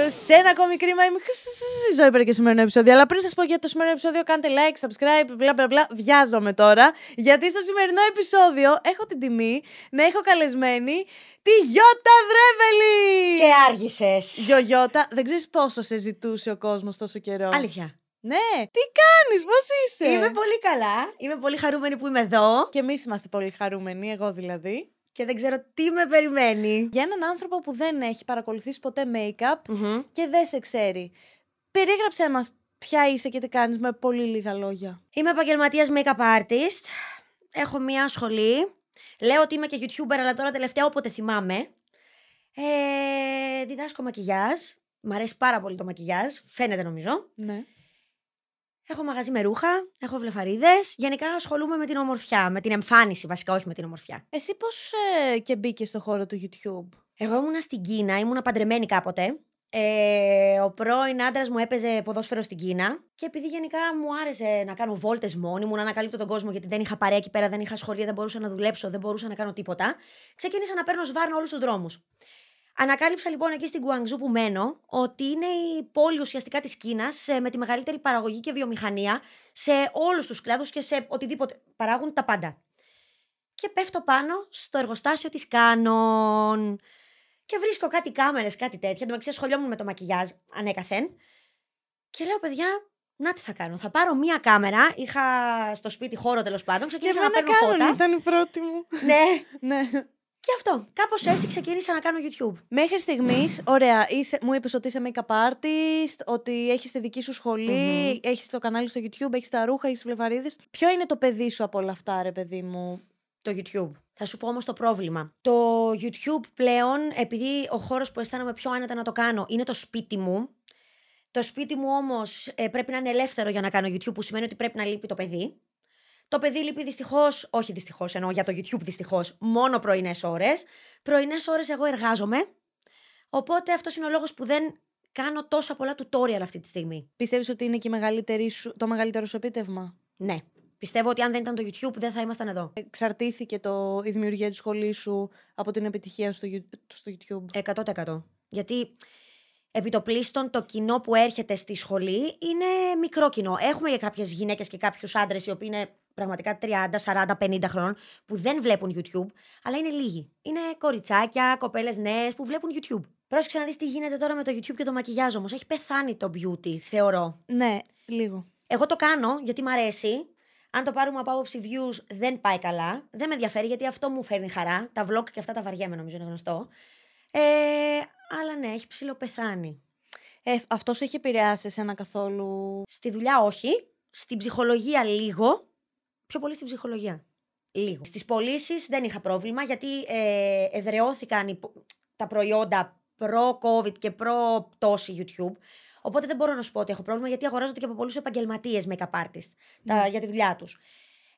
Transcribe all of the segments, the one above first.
σε ένα ακόμη κρίμα. Είμαι ζωή πέρα και σημερινό επεισόδιο. Αλλά πριν σας πω για το σημερινό επεισόδιο, κάντε like, subscribe, bla bla bla. Βιάζομαι τώρα. Γιατί στο σημερινό επεισόδιο έχω την τιμή να έχω καλεσμένη τη Γιώτα Δρέβελη! Και άργησες. Γιώτα, δεν ξέρεις πόσο σε ζητούσε ο κόσμος τόσο καιρό. Αλήθεια. Ναι, τι κάνεις, πώς είσαι. Είμαι πολύ καλά. Είμαι πολύ χαρούμενη που είμαι εδώ. Και εμείς είμαστε πολύ χαρούμενοι, εγώ δηλαδή και δεν ξέρω τι με περιμένει. Για έναν άνθρωπο που δεν έχει παρακολουθήσει ποτέ και δεν σε ξέρει. Περίγραψέ μας ποια είσαι και τι κάνεις με πολύ λίγα λόγια. Είμαι επαγγελματίας make-up artist. Έχω μία σχολή. Λέω ότι είμαι και youtuber, αλλά τώρα τελευταία όποτε θυμάμαι. Ε, διδάσκω μακιγιάζ. Μ' αρέσει πάρα πολύ το μακιγιάζ. Φαίνεται νομίζω. Ναι. Έχω μαγαζί με ρούχα, έχω βλεφαρίδες. Γενικά ασχολούμαι με την ομορφιά, με την εμφάνιση βασικά, όχι με την ομορφιά. Εσύ πώς ε, και μπήκες στο χώρο του YouTube. Εγώ ήμουνα στην Κίνα, ήμουνα παντρεμένη κάποτε. Ε, ο πρώην άντρας μου έπαιζε ποδόσφαιρο στην Κίνα. Και επειδή γενικά μου άρεσε να κάνω βόλτες μόνη μου, να ανακαλύπτω τον κόσμο, γιατί δεν είχα παρέα εκεί πέρα, δεν είχα σχολεία, δεν μπορούσα να δουλέψω, δεν μπορούσα να κάνω τίποτα. Ξεκίνησα να παίρνω σβάρνο όλους τους δρόμους. Ανακάλυψα λοιπόν εκεί στην Κουαντζού που μένω ότι είναι η πόλη ουσιαστικά της Κίνας ε, με τη μεγαλύτερη παραγωγή και βιομηχανία σε όλους τους κλάδους και σε οτιδήποτε. Παράγουν τα πάντα. Και πέφτω πάνω στο εργοστάσιο της Κάνων και βρίσκω κάτι κάμερες, κάτι τέτοια. Το ξεσχολιόμουν ασχολιόμουν με το μακιγιάζ ανέκαθεν και λέω παιδιά να τι θα κάνω. Θα πάρω μία κάμερα. Είχα στο σπίτι χώρο τέλος πάντων. Ξεκίνησα να παίρνω Ήταν η πρώτη μου. ναι. ναι. Και αυτό. Κάπως έτσι ξεκίνησα να κάνω YouTube. Μέχρι στιγμής, ωραία, είσαι, μου είπες ότι είσαι make-up artist, ότι έχεις τη δική σου σχολή, έχεις το κανάλι στο YouTube, έχεις τα ρούχα, έχεις βλεβαρίδες. Ποιο είναι το παιδί σου από όλα αυτά, ρε παιδί μου, το YouTube. Θα σου πω όμως το πρόβλημα. Το YouTube πλέον, επειδή ο χώρος που αισθάνομαι πιο άνετα να το κάνω είναι το σπίτι μου. Το σπίτι μου όμως ε, πρέπει να είναι ελεύθερο για να κάνω YouTube, που σημαίνει ότι πρέπει να λείπει το παιδί. Το παιδί λείπει δυστυχώς, όχι δυστυχώς, εννοώ για το YouTube δυστυχώς, μόνο πρωινές ώρες. Πρωινές ώρες εγώ εργάζομαι. Οπότε αυτός είναι ο λόγος που δεν κάνω τόσο πολλά tutorial αυτή τη στιγμή. Πιστεύεις ότι είναι και το μεγαλύτερο σου επίτευγμα. Ναι. Πιστεύω ότι αν δεν ήταν το YouTube δεν θα ήμασταν εδώ. Εξαρτήθηκε το, η δημιουργία της σχολής σου από την επιτυχία στο, στο YouTube. 100%. Γιατί επί το πλήστον το κοινό που έρχεται στη σχολή είναι μικρό κοινό. Έχουμε και κάποιες γυναίκες και κάποιους άντρες οι οποίοι είναι πραγματικά 30, 40, 50 χρόνων που δεν βλέπουν YouTube, αλλά είναι λίγοι. Είναι κοριτσάκια, κοπέλες νέες που βλέπουν YouTube. Πρόσεξε να δεις τι γίνεται τώρα με το YouTube και το μακιγιάζ όμως. Έχει πεθάνει το beauty, θεωρώ. Ναι, λίγο. Εγώ το κάνω γιατί μ' αρέσει. Αν το πάρουμε από άποψη views, δεν πάει καλά. Δεν με ενδιαφέρει γιατί αυτό μου φέρνει χαρά. Τα vlog και αυτά τα βαριέμαι, νομίζω είναι γνωστό. Ε, αλλά ναι, έχει ψηλοπεθάνει. Ε, αυτός έχει επηρεάσει σε ένα καθόλου. Στη δουλειά όχι. Στην ψυχολογία λίγο πιο πολύ στην ψυχολογία. Λίγο. Στις πωλήσεις δεν είχα πρόβλημα γιατί ε, εδρεώθηκαν τα προϊόντα προ-COVID και προ-πτώση YouTube. Οπότε δεν μπορώ να σου πω ότι έχω πρόβλημα γιατί αγοράζονται και από πολλούς επαγγελματίες make-up artists ναι. για τη δουλειά τους.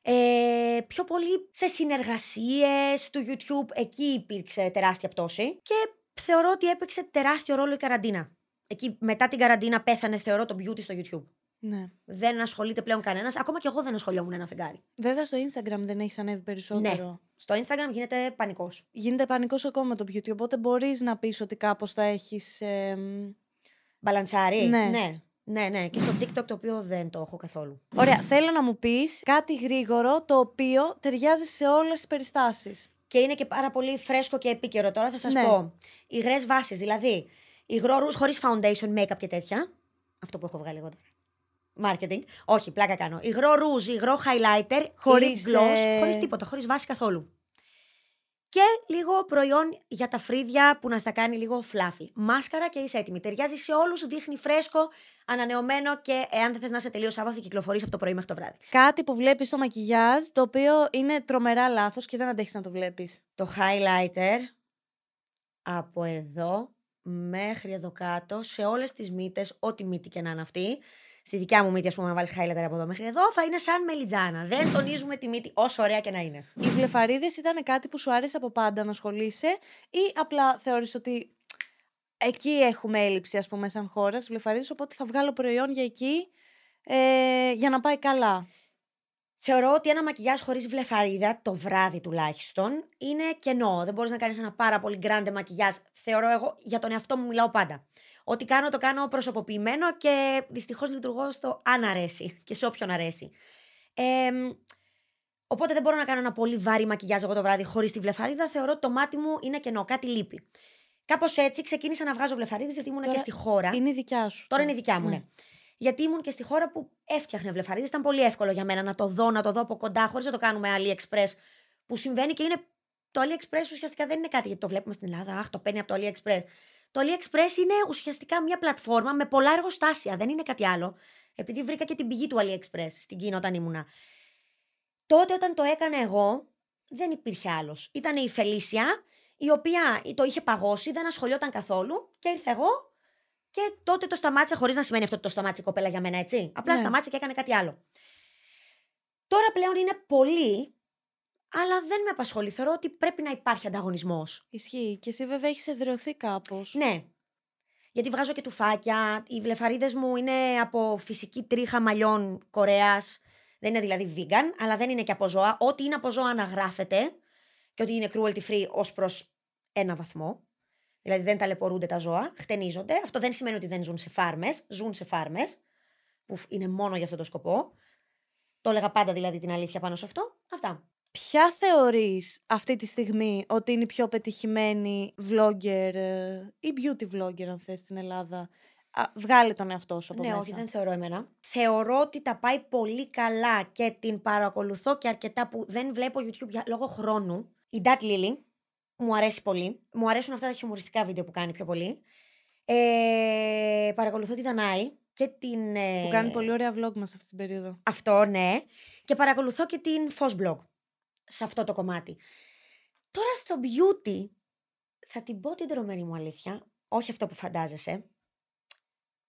Ε, πιο πολύ σε συνεργασίες του YouTube εκεί υπήρξε τεράστια πτώση και θεωρώ ότι έπαιξε τεράστιο ρόλο η καραντίνα. Εκεί μετά την καραντίνα πέθανε θεωρώ το beauty στο YouTube. Ναι. Δεν ασχολείται πλέον κανένας. Ακόμα και εγώ δεν ασχολιόμουν ένα φεγγάρι. Βέβαια στο Instagram δεν έχεις ανέβει περισσότερο. Ναι. Στο Instagram γίνεται πανικός. Γίνεται πανικός ακόμα το beauty. Οπότε μπορείς να πεις ότι κάπως θα έχει. Ε... Ναι. ναι. Ναι, και στο TikTok το οποίο δεν το έχω καθόλου. Ωραία, θέλω να μου πεις κάτι γρήγορο το οποίο ταιριάζει σε όλες τις περιστάσεις. Και είναι και πάρα πολύ φρέσκο και επίκαιρο. Τώρα θα σας ναι. πω. Υγρές βάσεις, δηλαδή υγρό ρούς χωρίς foundation, makeup και τέτοια. Αυτό που έχω βγάλει εγώ Μάρκετινγκ. Όχι, πλάκα κάνω. Υγρό ρούζ, υγρό highlighter, χωρίς gloss, χωρίς τίποτα, χωρίς βάση καθόλου. Και λίγο προϊόν για τα φρύδια που να στα κάνει λίγο φλάφι. Μάσκαρα και είσαι έτοιμη. Ταιριάζει σε όλους, δείχνει φρέσκο, ανανεωμένο και εάν δεν θες να είσαι τελείως άβαφη κυκλοφορείς από το πρωί μέχρι το βράδυ. Κάτι που βλέπεις στο μακιγιάζ, το οποίο είναι τρομερά λάθος και δεν αντέχεις να το βλέπεις. Το highlighter από εδώ μέχρι εδώ κάτω, σε όλες τις μύτες, ό,τι μύτη και να είναι αυτή στη δικιά μου μύτη, ας πούμε, να βάλεις highlighter από εδώ μέχρι εδώ, θα είναι σαν μελιτζάνα. Δεν τονίζουμε τη μύτη, όσο ωραία και να είναι. Οι βλεφαρίδες ήταν κάτι που σου άρεσε από πάντα να ασχολείσαι, ή απλά θεώρησε ότι εκεί έχουμε έλλειψη, ας πούμε, σαν χώρα στις βλεφαρίδες, οπότε θα βγάλω προϊόν για εκεί ε, για να πάει καλά. Θεωρώ ότι ένα μακιγιά χωρίς βλεφαρίδα, το βράδυ τουλάχιστον, είναι κενό. Δεν μπορείς να κάνεις ένα πάρα πολύ γκράντε μακιγιά. Θεωρώ εγώ, για τον εαυτό μου μιλάω πάντα. Ό,τι κάνω, το κάνω προσωποποιημένο και δυστυχώς λειτουργώ στο αν αρέσει και σε όποιον αρέσει. Ε, οπότε δεν μπορώ να κάνω ένα πολύ βάρη μακιγιάζ εγώ το βράδυ χωρίς τη βλεφαρίδα. Θεωρώ ότι το μάτι μου είναι κενό, κάτι λείπει. Κάπως έτσι ξεκίνησα να βγάζω βλεφαρίδες γιατί ήμουν και στη χώρα. Είναι η δικιά σου. Τώρα είναι η δικιά μου, ναι. ναι. Γιατί ήμουν και στη χώρα που έφτιαχνε βλεφαρίδες. Ήταν πολύ εύκολο για μένα να το δω, να το δω από κοντά, χωρίς να το κάνουμε AliExpress που συμβαίνει και είναι. Το AliExpress ουσιαστικά δεν είναι κάτι γιατί το βλέπουμε στην Ελλάδα. Αχ, το παίρνει από το AliExpress. Το AliExpress είναι ουσιαστικά μια πλατφόρμα με πολλά εργοστάσια, δεν είναι κάτι άλλο. Επειδή βρήκα και την πηγή του AliExpress στην Κίνα όταν ήμουνα. Τότε όταν το έκανα εγώ, δεν υπήρχε άλλος. Ήταν η Φελίσια, η οποία το είχε παγώσει, δεν ασχολιόταν καθόλου και ήρθα εγώ και τότε το σταμάτησα, χωρίς να σημαίνει αυτό ότι το σταμάτησε η κοπέλα για μένα, έτσι. Απλά ναι. σταμάτησε και έκανε κάτι άλλο. Τώρα πλέον είναι πολλοί αλλά δεν με απασχολεί. Θεωρώ ότι πρέπει να υπάρχει ανταγωνισμός. Ισχύει. Και εσύ βέβαια έχεις εδρεωθεί κάπως. Ναι. Γιατί βγάζω και τουφάκια. Οι βλεφαρίδες μου είναι από φυσική τρίχα μαλλιών Κορέας. Δεν είναι δηλαδή vegan, αλλά δεν είναι και από ζώα. Ό,τι είναι από ζώα αναγράφεται και ότι είναι cruelty free ως προς ένα βαθμό. Δηλαδή δεν ταλαιπωρούνται τα ζώα, χτενίζονται. Αυτό δεν σημαίνει ότι δεν ζουν σε φάρμες. Ζουν σε φάρμες, που είναι μόνο για αυτό το σκοπό. Το έλεγα πάντα δηλαδή την αλήθεια πάνω σε αυτό. Αυτά. Ποια θεωρείς αυτή τη στιγμή ότι είναι η πιο πετυχημένη vlogger ε, ή beauty vlogger αν θες στην Ελλάδα. Α, βγάλε τον εαυτό σου από ναι, μέσα. Ναι, όχι, δεν θεωρώ εμένα. Θεωρώ ότι τα πάει πολύ καλά και την παρακολουθώ και αρκετά που δεν βλέπω YouTube για, λόγω χρόνου. Η Dat Lily μου αρέσει πολύ. Μου αρέσουν αυτά τα χιουμοριστικά βίντεο που κάνει πιο πολύ. Ε, παρακολουθώ τη Δανάη και την... Που κάνει ε, πολύ ωραία vlog μας αυτή την περίοδο. Αυτό, ναι. Και παρακολουθώ και την Fos σε αυτό το κομμάτι. Τώρα στο beauty θα την πω την τρομερή μου αλήθεια, όχι αυτό που φαντάζεσαι.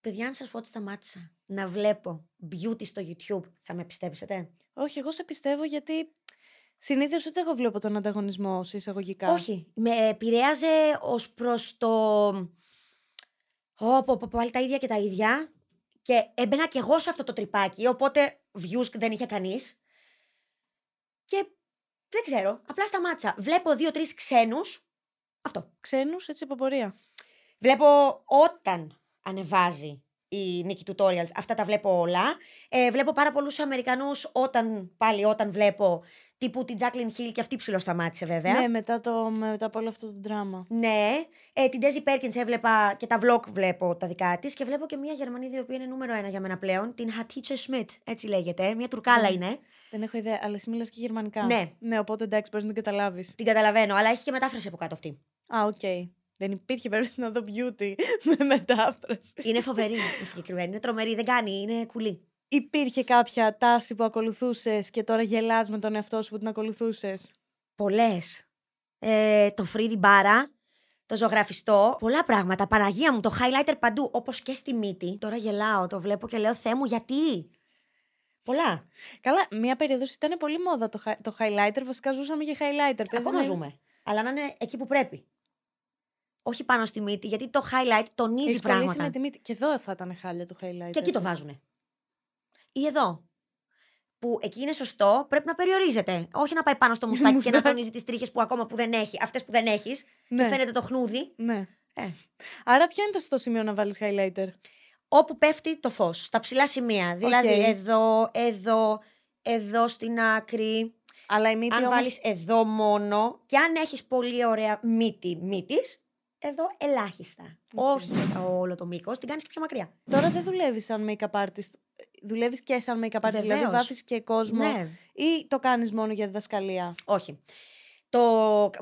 Παιδιά, αν σας πω ότι σταμάτησα να βλέπω beauty στο YouTube, θα με πιστέψετε. Όχι, εγώ σε πιστεύω γιατί συνήθως ούτε εγώ βλέπω τον ανταγωνισμό εισαγωγικά. Όχι, με επηρέαζε ως προς το... όπου oh, πάλι τα ίδια και τα ίδια. Και έμπαινα κι εγώ σε αυτό το τρυπάκι, οπότε views δεν είχε κανείς. Και δεν ξέρω. στα ματσα σταμάτησα. Βλέπω δύο-τρει ξένους. Αυτό. Ξένους, έτσι από πορεία. Βλέπω όταν ανεβάζει η Νίκη Tutorials, αυτά τα βλέπω όλα. Ε, βλέπω πάρα πολλούς Αμερικανούς όταν, πάλι όταν βλέπω τύπου την Τζάκλιν Χιλ και αυτή ψηλοσταμάτησε βέβαια. Ναι, μετά, το, μετά από όλο αυτό το δράμα. Ναι. Ε, την Τέζι Πέρκιν έβλεπα και τα vlog βλέπω τα δικά της και βλέπω και μια Γερμανίδα η οποία είναι νούμερο ένα για μένα πλέον, την Χατίτσε Σμιτ. Έτσι λέγεται. Μια τουρκάλα mm. είναι. Δεν έχω ιδέα, αλλά εσύ και γερμανικά. Ναι. Ναι, οπότε εντάξει, μπορείς να την καταλάβεις. Την καταλαβαίνω, αλλά έχει και μετάφραση από κάτω αυτή. Α, οκ. Okay. Δεν υπήρχε περίπτωση να δω beauty με μετάφραση. Είναι φοβερή η συγκεκριμένη. Είναι τρομερή. Δεν κάνει. Είναι κουλή υπήρχε κάποια τάση που ακολουθούσες και τώρα γελάς με τον εαυτό σου που την ακολουθούσες. Πολλές. Ε, το φρύδι μπάρα, το ζωγραφιστό, πολλά πράγματα. Παραγία μου, το highlighter παντού, όπως και στη μύτη. Τώρα γελάω, το βλέπω και λέω «Θεέ μου, γιατί» Πολλά. Καλά, μία περίοδος ήταν πολύ μόδα το, το highlighter. Βασικά ζούσαμε και highlighter. Ακόμα να ζούμε. Αλλά να είναι εκεί που πρέπει. Όχι πάνω στη μύτη, γιατί το highlight τονίζει πράγματα. με τη μύτη. Και εδώ θα ήταν χάλια το highlighter. Και εκεί το βάζουνε ή εδώ. Που εκεί είναι σωστό, πρέπει να περιορίζεται. Όχι να πάει πάνω στο μουστάκι και να τονίζει τις τρίχες που ακόμα που δεν έχει, αυτές που δεν έχεις, ναι. και φαίνεται το χνούδι. Ναι. Ε. Άρα, ποιο είναι το σημείο να βάλεις highlighter. Όπου πέφτει το φως, στα ψηλά σημεία. Δηλαδή, εδώ, εδώ, εδώ στην άκρη. Αλλά η μύτη αν όμως... βάλεις εδώ μόνο και αν έχεις πολύ ωραία μύτη μύτης, εδώ ελάχιστα. Okay. Όχι όλο το μήκος, την κάνεις και πιο μακριά. Τώρα δεν δουλεύεις σαν make-up artist δουλεύεις και σαν make-up artist, δηλαδή βάφεις και κόσμο. Ναι. Ή το κάνεις μόνο για διδασκαλία. Όχι. Το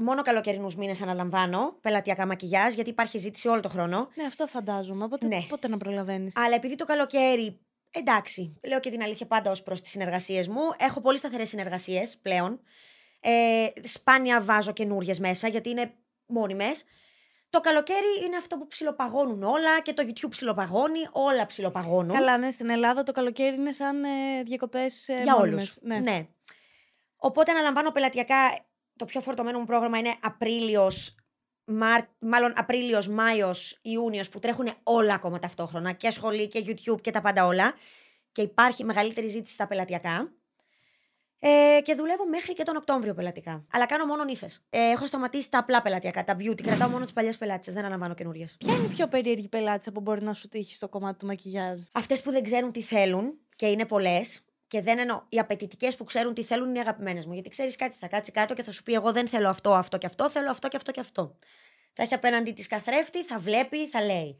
μόνο καλοκαιρινούς μήνες αναλαμβάνω πελατειακά μακιγιά, γιατί υπάρχει ζήτηση όλο το χρόνο. Ναι, αυτό φαντάζομαι. Οπότε, ναι. πότε να προλαβαίνεις. Αλλά επειδή το καλοκαίρι. Εντάξει, λέω και την αλήθεια πάντα ως προς τις συνεργασίες μου. Έχω πολύ σταθερές συνεργασίες πλέον. Ε, σπάνια βάζω καινούριες μέσα, γιατί είναι μόνιμες. Το καλοκαίρι είναι αυτό που ψιλοπαγώνουν όλα και το YouTube ψιλοπαγώνει, όλα ψιλοπαγώνουν. Καλά, ναι, στην Ελλάδα το καλοκαίρι είναι σαν ε, διακοπές. Ε, Για όλους. Ναι. ναι. Οπότε αναλαμβάνω πελατειακά. Το πιο φορτωμένο μου πρόγραμμα είναι Απρίλιος, Μάρ... μάλλον Απρίλιος, Μάιος, Ιούνιος, που τρέχουν όλα ακόμα ταυτόχρονα. Και σχολή και YouTube και τα πάντα όλα. Και υπάρχει μεγαλύτερη ζήτηση στα πελατειακά. Ε, και δουλεύω μέχρι και τον Οκτώβριο πελατικά. Αλλά κάνω μόνο νύφες. Ε, έχω σταματήσει τα απλά πελατειακά, τα beauty. Κρατάω μόνο τις παλιές πελάτες, δεν αναβάνω καινούριες. Ποια είναι η πιο περίεργη πελάτη που μπορεί να σου τύχει στο κομμάτι του μακιγιάζ. Αυτές που δεν ξέρουν τι θέλουν και είναι πολλές. Και δεν εννοώ. Οι απαιτητικές που ξέρουν τι θέλουν είναι οι αγαπημένες μου. Γιατί ξέρεις κάτι, θα κάτσει κάτω και θα σου πει: Εγώ δεν θέλω αυτό, αυτό και αυτό, θέλω αυτό και αυτό και αυτό. Θα έχει απέναντί της καθρέφτη, θα βλέπει, θα λέει.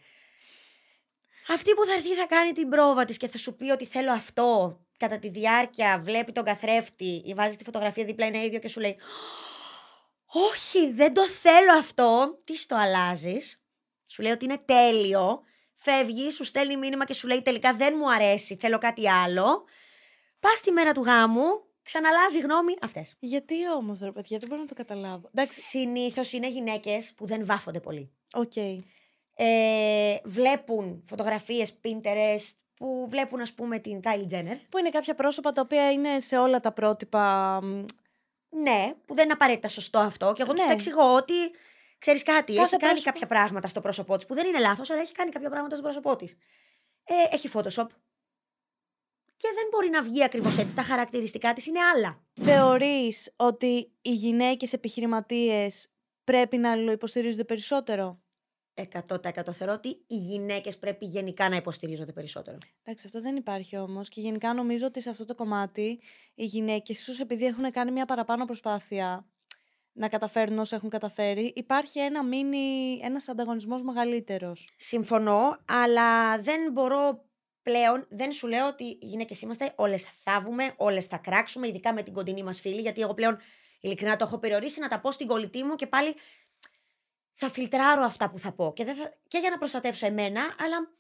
Αυτή που θα έρθει θα κάνει την πρόβα της και θα σου πει ότι θέλω αυτό, κατά τη διάρκεια βλέπει τον καθρέφτη ή βάζει τη φωτογραφία δίπλα είναι ίδιο και σου λέει όχι δεν το θέλω αυτό, τι στο αλλάζεις, σου λέει ότι είναι τέλειο, φεύγει, σου στέλνει μήνυμα και σου λέει τελικά δεν μου αρέσει, θέλω κάτι άλλο, Πά τη μέρα του γάμου, ξαναλάζει γνώμη αυτές. Γιατί όμως, ρε παιδιά, δεν μπορώ να το καταλάβω. Συνήθως είναι γυναίκες που δεν βάφονται πολύ. Οκ. Ε, βλέπουν φωτογραφίες Pinterest, που βλέπουν, ας πούμε, την Kylie Τζένερ. Που είναι κάποια πρόσωπα τα οποία είναι σε όλα τα πρότυπα. Ναι, που δεν είναι απαραίτητα σωστό αυτό. Και εγώ ναι. του τα εξηγώ ότι ξέρεις κάτι, έχει κάνει κάποια πράγματα στο πρόσωπό της που δεν είναι λάθος, αλλά έχει κάνει κάποια πράγματα στο πρόσωπό της. Ε, έχει Photoshop. Και δεν μπορεί να βγει ακριβώς έτσι. Τα χαρακτηριστικά της είναι άλλα. Θεωρείς ότι οι γυναίκες επιχειρηματίες πρέπει να αλληλοϊποστηρίζονται περισσότερο. 100% θεωρώ ότι οι γυναίκες πρέπει γενικά να υποστηρίζονται περισσότερο. Εντάξει, αυτό δεν υπάρχει όμως. Και γενικά νομίζω ότι σε αυτό το κομμάτι οι γυναίκες, ίσως επειδή έχουν κάνει μια παραπάνω προσπάθεια να καταφέρουν όσα έχουν καταφέρει, υπάρχει ένα μίνι, ένας ανταγωνισμός μεγαλύτερος. Συμφωνώ, αλλά δεν μπορώ πλέον, δεν σου λέω ότι οι γυναίκες είμαστε, όλες θα θάβουμε, όλες θα κράξουμε, ειδικά με την κοντινή μας φίλη, γιατί εγώ πλέον ειλικρινά το έχω περιορίσει να τα πω στην κολλητή μου και πάλι θα φιλτράρω αυτά που θα πω και, δεν θα, και για να προστατεύσω εμένα, αλλά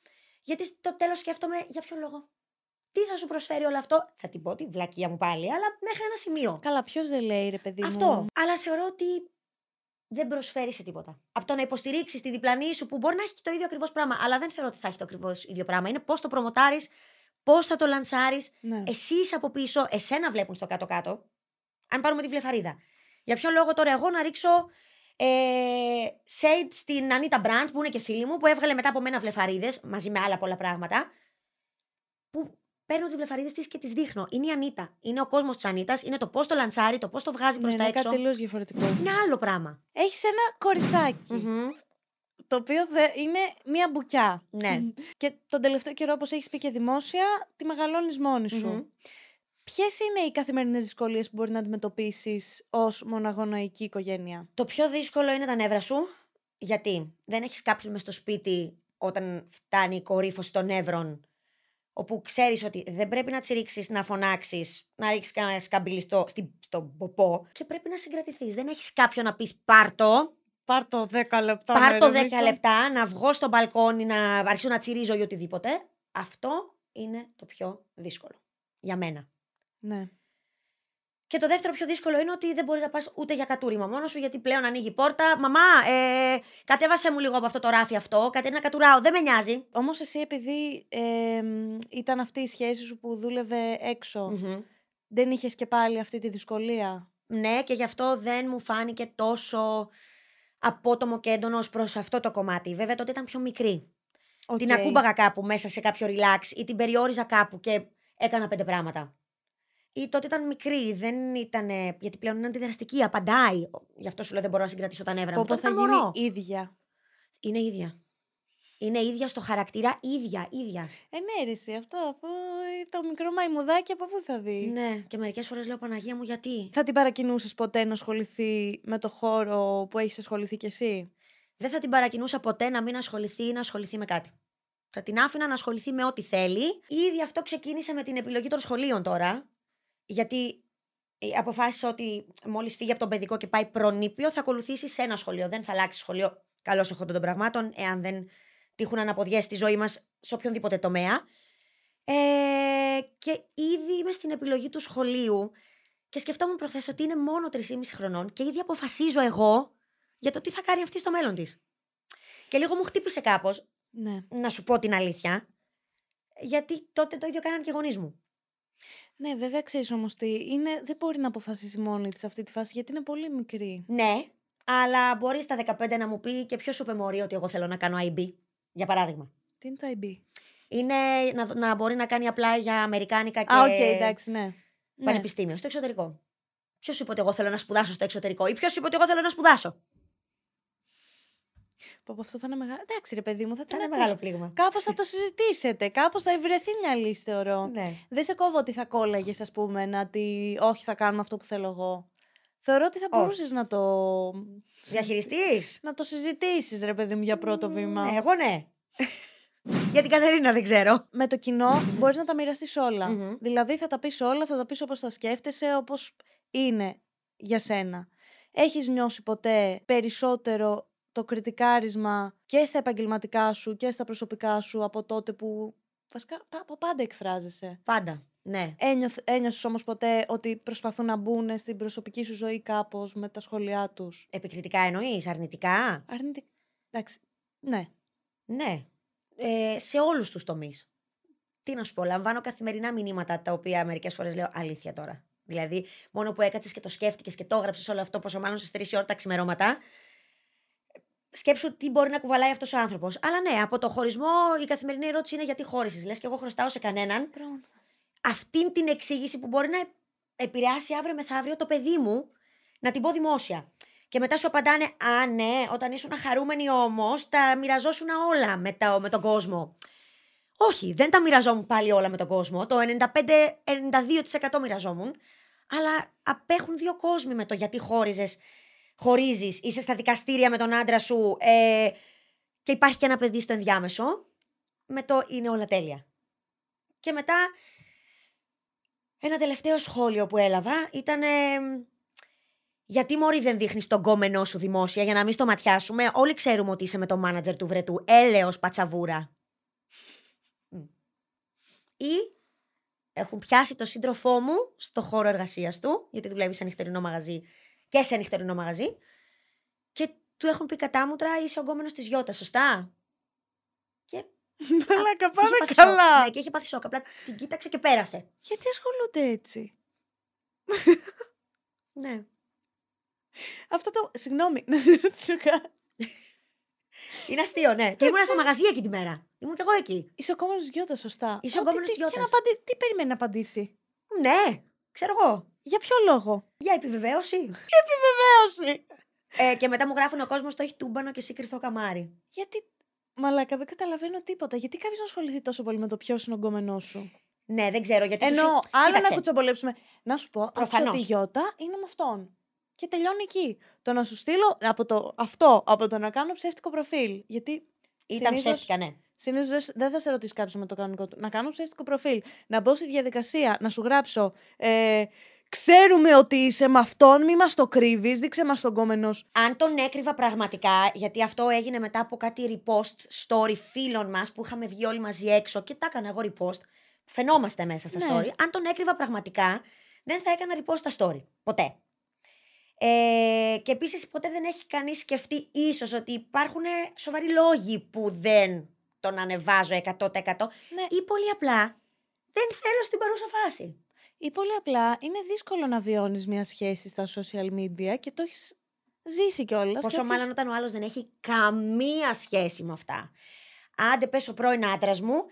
γιατί στο τέλος σκέφτομαι για ποιο λόγο. Τι θα σου προσφέρει όλο αυτό, θα την πω τη βλακία μου πάλι, αλλά μέχρι ένα σημείο. Καλά, ποιος δεν λέει ρε παιδί μου. Αυτό, αλλά θεωρώ ότι δεν προσφέρει σε τίποτα. Από το να υποστηρίξεις τη διπλανή σου που μπορεί να έχει και το ίδιο ακριβώς πράγμα, αλλά δεν θεωρώ ότι θα έχει το ακριβώς ίδιο πράγμα. Είναι πώς το προμοτάρεις, πώς θα το λανσάρεις. Ναι. Εσύ από πίσω, εσένα βλέπουν στο κάτω-κάτω. Αν πάρουμε τη βλεφαρίδα. Για ποιο λόγο τώρα εγώ να ρίξω ε, στην Ανίτα Μπραντ, που είναι και φίλη μου, που έβγαλε μετά από μένα βλεφαρίδες μαζί με άλλα πολλά πράγματα. Που παίρνω τις βλεφαρίδες της και τις δείχνω. Είναι η Ανίτα. Είναι ο κόσμος της Ανίτα. Είναι το πώς το λανσάρει, το πώς το βγάζει ναι, προ τα έξω. Είναι κάτι τελείως διαφορετικό. Είναι άλλο πράγμα. Έχεις ένα κοριτσάκι. Mm-hmm. Το οποίο είναι μία μπουκιά. Ναι. και τον τελευταίο καιρό, όπως έχεις πει και δημόσια, τη μεγαλώνεις μόνη σου. Mm-hmm. Ποιες είναι οι καθημερινές δυσκολίες που μπορεί να αντιμετωπίσεις ως μοναγονοϊκή οικογένεια, Το πιο δύσκολο είναι τα νεύρα σου. Γιατί δεν έχεις κάποιον μες στο σπίτι όταν φτάνει η κορύφωση των νεύρων, όπου ξέρεις ότι δεν πρέπει να τσιρίξεις, να φωνάξεις, να ρίξεις κανένα στο, στον ποπό και πρέπει να συγκρατηθείς. Δεν έχεις κάποιον να πεις πάρτο. Πάρτο 10 λεπτά. Πάρτο 10 λεπτά, να βγω στο μπαλκόνι, να αρχίσω να τσιρίζω ή οτιδήποτε. Αυτό είναι το πιο δύσκολο για μένα. Ναι. Και το δεύτερο πιο δύσκολο είναι ότι δεν μπορείς να πας ούτε για κατούριμα μόνος σου, γιατί πλέον ανοίγει πόρτα. Μαμά, ε, κατέβασε μου λίγο από αυτό το ράφι αυτό, κάτι να κατουράω, δεν με νοιάζει. Όμως εσύ, επειδή ε, ήταν αυτή η σχέση σου που δούλευε δεν είχες και πάλι αυτή τη δυσκολία. Ναι, και γι' αυτό δεν μου φάνηκε τόσο απότομο και έντονο προς αυτό το κομμάτι. Βέβαια, τότε ήταν πιο μικρή. Την ακούμπαγα κάπου μέσα σε κάποιο relax ή την περιόριζα κάπου και έκανα πέντε πράγματα ή τότε ήταν μικρή, δεν ήταν. Γιατί πλέον είναι αντιδραστική, απαντάει. Γι' αυτό σου λέω δεν μπορώ να συγκρατήσω τα νεύρα μου. Οπότε θα γίνει ίδια. Είναι ίδια. Είναι ίδια στο χαρακτήρα, ίδια, ίδια. Ενέρηση ναι, αυτό, αφού το μικρό μαϊμουδάκι από πού θα δει. Ναι, και μερικές φορές λέω Παναγία μου γιατί. Θα την παρακινούσες ποτέ να ασχοληθεί με το χώρο που έχεις ασχοληθεί κι εσύ. Δεν θα την παρακινούσα ποτέ να μην ασχοληθεί ή να ασχοληθεί με κάτι. Θα την άφηνα να ασχοληθεί με ό,τι θέλει. Ήδη αυτό ξεκίνησε με την επιλογή των σχολείων τώρα. Γιατί ε, αποφάσισα ότι μόλις φύγει από τον παιδικό και πάει προνήπιο, θα ακολουθήσεις σε ένα σχολείο. Δεν θα αλλάξει σχολείο καλώς έχω των πραγμάτων, εάν δεν τύχουν αναποδιές στη ζωή μας σε οποιονδήποτε τομέα. Ε, και ήδη είμαι στην επιλογή του σχολείου και σκεφτόμουν προχθές ότι είναι μόνο 3,5 χρονών και ήδη αποφασίζω εγώ για το τι θα κάνει αυτή στο μέλλον της. Και λίγο μου χτύπησε κάπως, ναι. να σου πω την αλήθεια, γιατί τότε το ίδιο κάναν και οι γονείς μου. Ναι, βέβαια ξέρεις όμως τι. Είναι, δεν μπορεί να αποφασίσει μόνη της αυτή τη φάση γιατί είναι πολύ μικρή. Ναι, αλλά μπορείς στα 15 να μου πει και ποιο σου πεμωρεί ότι εγώ θέλω να κάνω IB, για παράδειγμα. Τι είναι το IB. Είναι να, να μπορεί να κάνει απλά για Αμερικάνικα και. Α, οκ, okay, εντάξει, ναι. ναι. Πανεπιστήμιο, στο εξωτερικό. Ποιος είπε ότι εγώ θέλω να σπουδάσω στο εξωτερικό ή ποιος είπε ότι εγώ θέλω να σπουδάσω. Πω, αυτό θα είναι μεγάλο. Εντάξει, ρε παιδί μου, θα, θα μεγάλο πλήγμα. Κάπως θα το συζητήσετε, κάπως θα βρεθεί μια λύση, θεωρώ. Ναι. Δεν σε κόβω ότι θα κόλλαγες, ας πούμε, να τη... Όχι, θα κάνουμε αυτό που θέλω εγώ. Θεωρώ ότι θα μπορούσες να το. Διαχειριστείς. Να το συζητήσεις, ρε παιδί μου, για πρώτο βήμα. Ναι, εγώ ναι. Για την Κατερίνα δεν ξέρω. Με το κοινό μπορείς να τα μοιραστείς όλα. Δηλαδή θα τα πεις όλα, θα τα πεις όπως τα σκέφτεσαι, όπως είναι για σένα. Έχεις νιώσει ποτέ περισσότερο το κριτικάρισμα και στα επαγγελματικά σου και στα προσωπικά σου από τότε που βασικά από πάντα εκφράζεσαι. Πάντα. Ναι. Ένιωσες όμως όμως ποτέ ότι προσπαθούν να μπουν στην προσωπική σου ζωή κάπως με τα σχόλιά τους. Επικριτικά εννοείς, αρνητικά. Αρνητικά. Εντάξει. Ναι. Ναι. Ε, σε όλους τους τομείς. Τι να σου πω, λαμβάνω καθημερινά μηνύματα τα οποία μερικές φορές λέω αλήθεια τώρα. Δηλαδή, μόνο που έκατσες και το σκέφτηκες και το έγραψες όλο αυτό, πόσο μάλλον σε 3 ώρε τα ξημερώματα, σκέψου τι μπορεί να κουβαλάει αυτός ο άνθρωπος. Αλλά ναι, από το χωρισμό η καθημερινή ερώτηση είναι γιατί χώρισες. Λες και εγώ χρωστάω σε κανέναν. αυτή Αυτήν την εξήγηση που μπορεί να επηρεάσει αύριο μεθαύριο το παιδί μου να την πω δημόσια. Και μετά σου απαντάνε, Α, ναι, όταν ήσουν χαρούμενοι όμως, τα μοιραζόσουν όλα με, με τον κόσμο. Όχι, δεν τα μοιραζόμουν πάλι όλα με τον κόσμο. Το 95-92% μοιραζόμουν. Αλλά απέχουν δύο κόσμοι με το γιατί χώριζες χωρίζεις, είσαι στα δικαστήρια με τον άντρα σου ε, και υπάρχει και ένα παιδί στο ενδιάμεσο, με το είναι όλα τέλεια. Και μετά, ένα τελευταίο σχόλιο που έλαβα ήταν. Ε, γιατί μόλι δεν δείχνεις τον κόμενό σου δημόσια για να μην στο ματιάσουμε. Όλοι ξέρουμε ότι είσαι με το μάνατζερ του Βρετού. Έλεος πατσαβούρα. Ή έχουν πιάσει τον σύντροφό μου στο χώρο εργασίας του, γιατί δουλεύει σε νυχτερινό μαγαζί και σε νυχτερινό μαγαζί. Και του έχουν πει κατάμουτρα, είσαι ο της Γιώτας, σωστά. Και. μάλα καλά. Ναι, και είχε πάθει σοκ. Απλά την κοίταξε και πέρασε. Γιατί ασχολούνται έτσι. ναι. Αυτό το. Συγγνώμη, να σε ρωτήσω κάτι. Είναι αστείο, ναι. και ήμουν στο μαγαζί εκεί τη μέρα. Ήμουν και εγώ εκεί. Είσαι ο κόμμα Γιώτας, σωστά. Είσαι ο κόμμα Γιώτα. Τι περιμένει να απαντήσει. Ναι, ξέρω εγώ. Για ποιο λόγο. Για επιβεβαίωση. Για επιβεβαίωση. Ε, και μετά μου γράφουν ο κόσμος το έχει τούμπανο και εσύ καμάρι. Γιατί. Μαλάκα, δεν καταλαβαίνω τίποτα. Γιατί κάποιος να ασχοληθεί τόσο πολύ με το ποιος είναι ο γκόμενός σου. Ναι, δεν ξέρω γιατί. Ενώ τους... άλλο Κοίταξε. να κουτσομπολέψουμε. Να σου πω, αυτό ότι η Γιώτα είναι με αυτόν. Και τελειώνει εκεί. Το να σου στείλω από το, αυτό, από το να κάνω ψεύτικο προφίλ. Γιατί. Ήταν συνήθως... ψεύτικα, ναι. Συνήθως δεν θα σε ρωτήσει κάποιος με το κανονικό του. Να κάνω ψεύτικο προφίλ. Να μπω στη διαδικασία να σου γράψω. Ε, Ξέρουμε ότι είσαι με αυτόν, μη μας το κρύβεις, δείξε μας τον κόμενος. Αν τον έκρυβα πραγματικά, γιατί αυτό έγινε μετά από κάτι repost story φίλων μας που είχαμε βγει όλοι μαζί έξω και τα έκανα εγώ repost. Φαινόμαστε μέσα στα ναι. story. Αν τον έκρυβα πραγματικά, δεν θα έκανα repost στα story. Ποτέ. Ε, και επίσης ποτέ δεν έχει κανείς σκεφτεί ίσως ότι υπάρχουν σοβαροί λόγοι που δεν τον ανεβάζω 100%. Ναι. Ή πολύ απλά δεν θέλω στην παρούσα φάση ή πολύ απλά είναι δύσκολο να βιώνεις μια σχέση στα social media και το έχεις ζήσει κιόλας. Πόσο μάλλον όταν ο άλλος δεν έχει καμία σχέση με αυτά. Άντε, πέσω ο πρώην άντρας μου,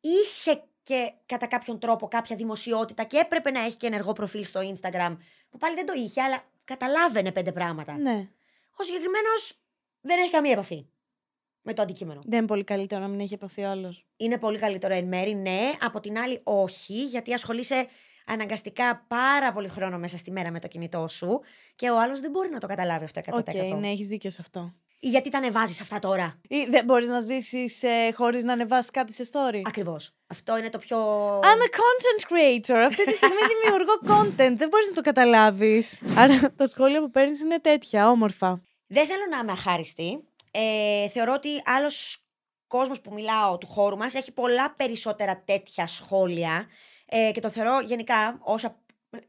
είχε και κατά κάποιον τρόπο κάποια δημοσιότητα και έπρεπε να έχει και ενεργό προφίλ στο Instagram. Που πάλι δεν το είχε, αλλά καταλάβαινε πέντε πράγματα. Ναι. Ο συγκεκριμένος δεν έχει καμία επαφή με το αντικείμενο. Δεν είναι πολύ καλύτερο να μην έχει επαφή ο άλλος. Είναι πολύ καλύτερο εν μέρη, ναι. Από την άλλη, όχι, γιατί ασχολείσαι αναγκαστικά πάρα πολύ χρόνο μέσα στη μέρα με το κινητό σου και ο άλλος δεν μπορεί να το καταλάβει αυτό 100%. Okay, ναι, έχεις δίκιο σε αυτό. Ή γιατί τα ανεβάζεις αυτά τώρα. Ή δεν μπορείς να ζήσεις ε, χωρίς να ανεβάσεις κάτι σε story. Ακριβώς. Αυτό είναι το πιο. I'm a content creator. Αυτή τη στιγμή δημιουργώ content. Δεν μπορείς να το καταλάβεις. Άρα τα σχόλια που παίρνεις είναι τέτοια, όμορφα. Δεν θέλω να είμαι αχάριστη. Ε, θεωρώ ότι άλλος κόσμος που μιλάω του χώρου μας έχει πολλά περισσότερα τέτοια σχόλια ε, και το θεωρώ γενικά, όσα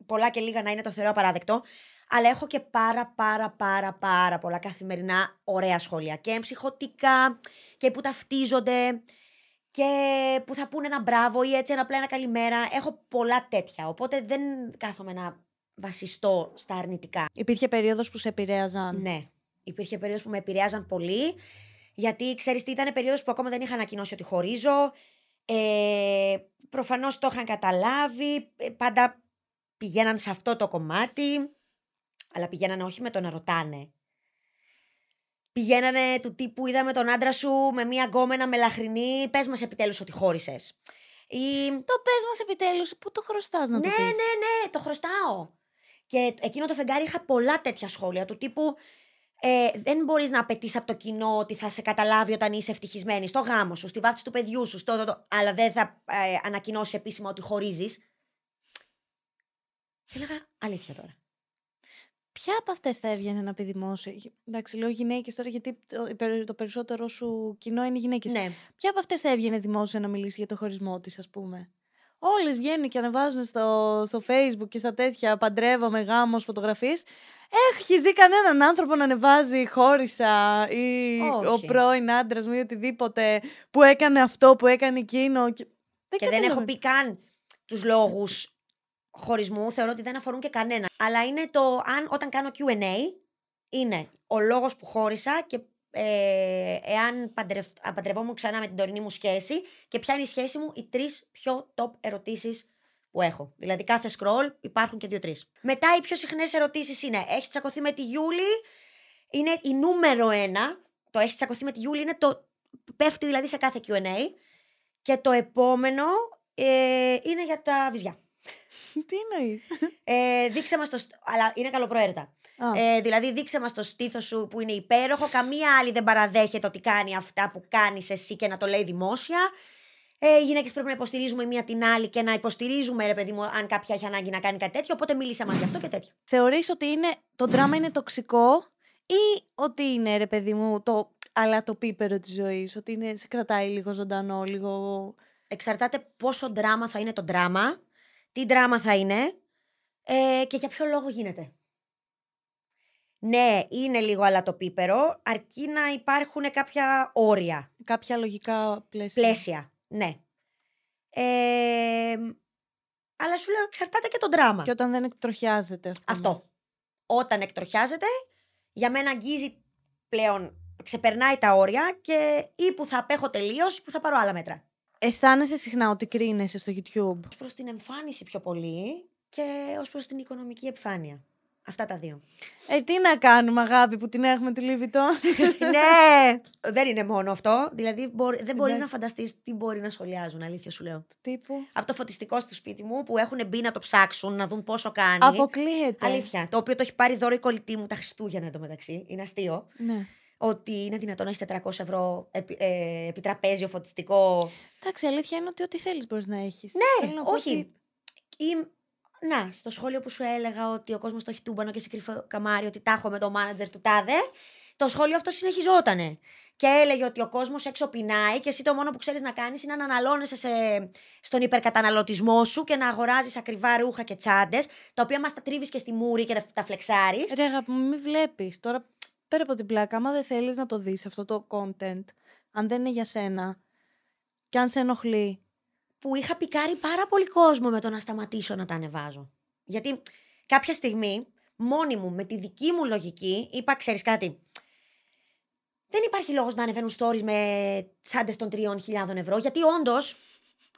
πολλά και λίγα να είναι, το θεωρώ απαράδεκτο. Αλλά έχω και πάρα πάρα πάρα πάρα πολλά καθημερινά ωραία σχόλια. Και ψυχωτικά και που ταυτίζονται και που θα πούνε ένα μπράβο ή έτσι ένα απλά ένα καλημέρα. Έχω πολλά τέτοια, οπότε δεν κάθομαι να βασιστώ στα αρνητικά. Υπήρχε περίοδος που σε επηρέαζαν. Ναι, υπήρχε περίοδος που με επηρέαζαν πολύ, γιατί ξέρεις τι ήταν περίοδος που ακόμα δεν είχα ανακοινώσει ότι χωρίζω, ε, προφανώς το είχαν καταλάβει, ε, πάντα πηγαίναν σε αυτό το κομμάτι, αλλά πηγαίνανε όχι με το να ρωτάνε. Πηγαίνανε του τύπου είδαμε τον άντρα σου με μία γκόμενα μελαχρινή, πες μας επιτέλους ότι χώρισες. Ή... Το πες μας επιτέλους, πού το χρωστάς να το «Ναι, πεις. Ναι, ναι, ναι, το χρωστάω. Και εκείνο το φεγγάρι είχα πολλά τέτοια σχόλια του τύπου ε, δεν μπορείς να απαιτείς από το κοινό ότι θα σε καταλάβει όταν είσαι ευτυχισμένη. Στο γάμο σου, στη βάφτιση του παιδιού σου, στο, αλλά δεν θα ε, ανακοινώσει επίσημα ότι χωρίζεις. Και έλεγα αλήθεια τώρα. Ποια από αυτές θα έβγαινε να πει δημόσια. Εντάξει, λέω γυναίκες τώρα, γιατί το περισσότερο σου κοινό είναι γυναίκες. Ναι. Ποια από αυτές θα έβγαινε δημόσια να μιλήσει για το χωρισμό της, ας πούμε. Όλες βγαίνουν και ανεβάζουν στο, στο Facebook και στα τέτοια με γάμος φωτογραφίες. Έχεις δει κανέναν άνθρωπο να ανεβάζει χώρισα ή ο πρώην άντρας μου ή οτιδήποτε που έκανε αυτό, που έκανε εκείνο. Και δεν, έχω πει καν τους λόγους χωρισμού. Θεωρώ ότι δεν αφορούν και κανένα. Αλλά είναι το αν όταν κάνω QA είναι ο λόγος που χώρισα και ε, εάν παντρευ, παντρευόμουν ξανά με την τωρινή μου σχέση και ποια είναι η σχέση μου, οι τρεις πιο top ερωτήσεις που έχω. Δηλαδή, κάθε scroll υπάρχουν και δύο-τρει. Μετά, οι πιο συχνές ερωτήσεις είναι: Έχεις τσακωθεί με τη Γιούλη. Είναι η νούμερο ένα. Το έχεις τσακωθεί με τη Γιούλη είναι το. Πέφτει δηλαδή σε κάθε QA. Και το επόμενο ε, είναι για τα βυζιά. Τι εννοείς. Ε, δείξε μας το. Αλλά είναι καλοπροαίρετα. Ε, δηλαδή, δείξε μας το στήθος σου που είναι υπέροχο. Καμία άλλη δεν παραδέχεται ότι κάνει αυτά που κάνεις εσύ και να το λέει δημόσια ε, οι γυναίκες πρέπει να υποστηρίζουμε μία την άλλη και να υποστηρίζουμε, ρε παιδί μου, αν κάποια έχει ανάγκη να κάνει κάτι τέτοιο. Οπότε μίλησα μαζί αυτό και τέτοια. Θεωρείς ότι είναι, το δράμα είναι τοξικό ή ότι είναι, ρε παιδί μου, το αλλά το πίπερο της ζωής, ότι είναι, σε κρατάει λίγο ζωντανό, λίγο. Εξαρτάται πόσο δράμα θα είναι το δράμα, τι δράμα θα είναι ε, και για ποιο λόγο γίνεται. Ναι, είναι λίγο αλατοπίπερο, αρκεί να υπάρχουν κάποια όρια. Κάποια λογικά πλαίσια. Πλαίσια. Ναι. Ε, αλλά σου λέω εξαρτάται και το δράμα. Και όταν δεν εκτροχιάζεται. πούμε. Αυτό. Όταν εκτροχιάζεται, για μένα αγγίζει πλέον, ξεπερνάει τα όρια και ή που θα απέχω τελείως ή που θα πάρω άλλα μέτρα. Αισθάνεσαι συχνά ότι κρίνεσαι στο YouTube. Ως προς την εμφάνιση πιο πολύ και ως προς την οικονομική επιφάνεια. Αυτά τα δύο. Ε, τι να κάνουμε, αγάπη, που την έχουμε τη Λίβιτο. ναι, δεν είναι μόνο αυτό. Δηλαδή, δεν μπορείς να φανταστείς τι μπορεί να σχολιάζουν, αλήθεια σου λέω. Τύπου. Από το φωτιστικό στο σπίτι μου που έχουν μπει να το ψάξουν, να δουν πόσο κάνει. Αποκλείεται. Αλήθεια. Το οποίο το έχει πάρει δώρο η κολλητή μου τα Χριστούγεννα εντωμεταξύ. Είναι αστείο. Ναι ότι είναι δυνατόν να έχει 400 ευρώ επι, ε, επιτραπέζιο φωτιστικό. Εντάξει, αλήθεια είναι ότι ό,τι θέλεις μπορείς να έχεις. Ναι, όχι. Ότι... Ή, να, στο σχόλιο που σου έλεγα ότι ο κόσμος το έχει τούμπανο και σε κρυφό καμάρι, ότι τα με το μάνατζερ του τάδε. Το σχόλιο αυτό συνεχιζότανε. Και έλεγε ότι ο κόσμος έξω πεινάει και εσύ το μόνο που ξέρεις να κάνεις είναι να αναλώνεσαι στον υπερκαταναλωτισμό σου και να αγοράζεις ακριβά ρούχα και τσάντες, τα οποία μας τα τρίβεις και στη μούρη και τα φλεξάρεις. Ρε, αγαπητοί, μην βλέπεις. Τώρα, πέρα από την πλάκα, άμα δεν θέλεις να το δεις αυτό το content, αν δεν είναι για σένα και αν σε ενοχλεί, που είχα πικάρει πάρα πολύ κόσμο με το να σταματήσω να τα ανεβάζω. Γιατί κάποια στιγμή, μόνη μου, με τη δική μου λογική, είπα, ξέρεις κάτι, δεν υπάρχει λόγος να ανεβαίνουν stories με τσάντες των 3.000 ευρώ, γιατί όντως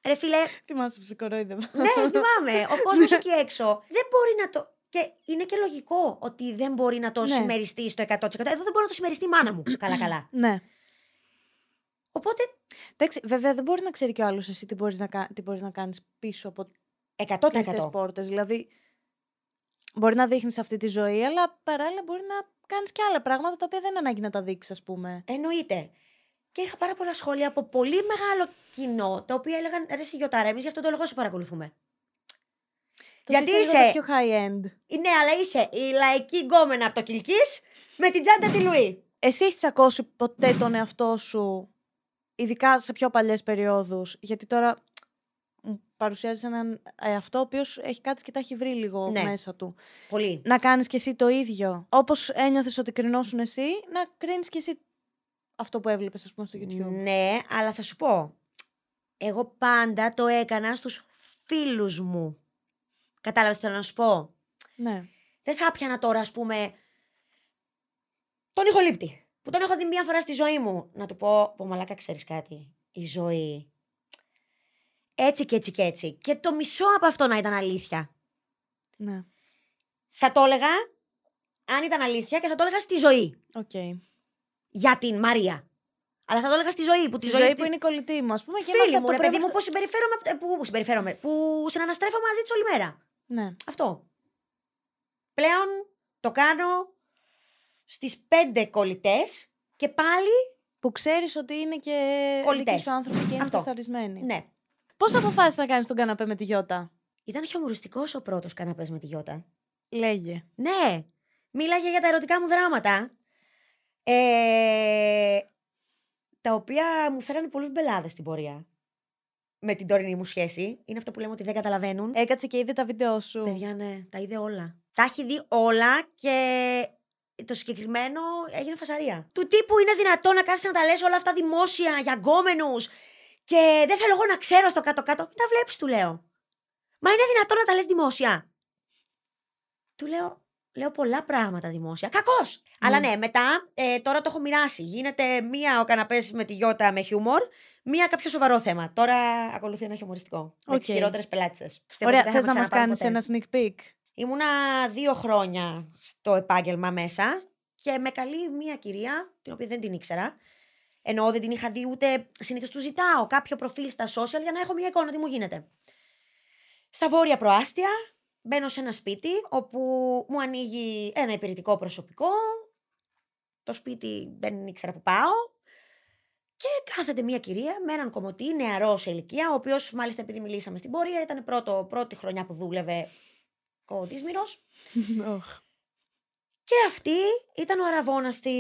Ρε φίλε. Θυμάσαι ψυχορόιδευμα. Ναι, θυμάμαι. Ο κόσμος ναι. εκεί έξω δεν μπορεί να το. Και είναι και λογικό ότι δεν μπορεί να το ναι. συμμεριστεί στο 100%. Εδώ δεν μπορεί να το συμμεριστεί η μάνα μου. Καλά, καλά. Ναι. Οπότε, εντάξει, βέβαια δεν μπορεί να ξέρει κι άλλος εσύ τι μπορείς να, μπορείς να κάνεις πίσω από τι πόρτες. Δηλαδή, μπορεί να δείχνεις αυτή τη ζωή, αλλά παράλληλα μπορεί να κάνεις και άλλα πράγματα τα οποία δεν είναι ανάγκη να τα δείξεις, ας πούμε. Εννοείται. Και είχα πάρα πολλά σχόλια από πολύ μεγάλο κοινό, τα οποία έλεγαν Ρε Σιγιωτάρα, εμείς γι' αυτό το λόγο σου παρακολουθούμε. Το Γιατί είσαι. πιο high end. Ναι, αλλά είσαι η λαϊκή γκόμενα από το Κιλκή με την τσάντα τη Λουί. Εσύ έχεις τσακώσει ποτέ τον εαυτό σου ειδικά σε πιο παλιές περιόδους, γιατί τώρα παρουσιάζεις έναν εαυτό ο οποίος έχει κάτι και τα έχει βρει λίγο ναι. μέσα του. Πολύ. Να κάνεις κι εσύ το ίδιο. Όπως ένιωθες ότι κρινώσουν εσύ, να κρίνεις κι εσύ αυτό που έβλεπες, ας πούμε, στο YouTube. Ναι, αλλά θα σου πω. Εγώ πάντα το έκανα στους φίλους μου. Κατάλαβες τι θέλω να σου πω. Ναι. Δεν θα πιανα τώρα, ας πούμε. Τον ηχολήπτη που τον έχω δει μία φορά στη ζωή μου. Να του πω, πω μαλάκα ξέρεις κάτι, η ζωή έτσι και έτσι και έτσι. Και το μισό από αυτό να ήταν αλήθεια. Ναι. Θα το έλεγα αν ήταν αλήθεια και θα το έλεγα στη ζωή. Okay. Για την Μαρία. Αλλά θα το έλεγα στη ζωή. Που στη τη ζωή, ζωή που είναι η κολλητή μου, ας πούμε. Και Φίλοι μου, ρε παιδί μου, πώς συμπεριφέρομαι, ε, που, συμπεριφέρομαι, που συναναστρέφω μαζί της όλη μέρα. Ναι. Αυτό. Πλέον το κάνω Στις πέντε κολλητές και πάλι... Που ξέρεις ότι είναι και κολλητές. άνθρωποι και είναι Ναι. Πώς αποφάσισες να κάνεις τον καναπέ με τη Γιώτα? Ήταν χιομοριστικός ο πρώτος καναπές με τη Γιώτα. Λέγε. Ναι. Μίλαγε για τα ερωτικά μου δράματα. Ε, τα οποία μου φέρανε πολλούς μπελάδες στην πορεία με την τωρινή μου σχέση. Είναι αυτό που λέμε ότι δεν καταλαβαίνουν. Έκατσε και είδε τα βίντεο σου. Παιδιά, ναι, τα είδε όλα. Τα έχει δει όλα και το συγκεκριμένο έγινε φασαρία. Του τύπου είναι δυνατό να κάθεσαι να τα λες όλα αυτά δημόσια για γκόμενους και δεν θέλω εγώ να ξέρω στο κάτω-κάτω. Μην τα βλέπεις του λέω. Μα είναι δυνατό να τα λες δημόσια. Του λέω, λέω πολλά πράγματα δημόσια. Κακός! Ναι. Αλλά ναι, μετά, ε, τώρα το έχω μοιράσει. Γίνεται μία ο καναπές με τη γιώτα με χιούμορ, μία κάποιο σοβαρό θέμα. Τώρα ακολουθεί ένα χιουμοριστικό. Okay. Με τις χειρότερες πελάτσες Ωραία, θες να μα κάνει ένα sneak peek. Ήμουνα δύο χρόνια στο επάγγελμα μέσα και με καλεί μία κυρία, την οποία δεν την ήξερα. Ενώ δεν την είχα δει ούτε συνήθως του ζητάω κάποιο προφίλ στα social για να έχω μία εικόνα τι μου γίνεται. Στα βόρεια προάστια μπαίνω σε ένα σπίτι όπου μου ανοίγει ένα υπηρετικό προσωπικό. Το σπίτι δεν ήξερα που πάω. Και κάθεται μία κυρία με έναν κομωτή νεαρό σε ηλικία, ο οποίος μάλιστα επειδή μιλήσαμε στην πορεία, ήταν πρώτο, πρώτη χρονιά που δούλευε ο Δίσμηρο. και αυτή ήταν ο αραβόνα τη.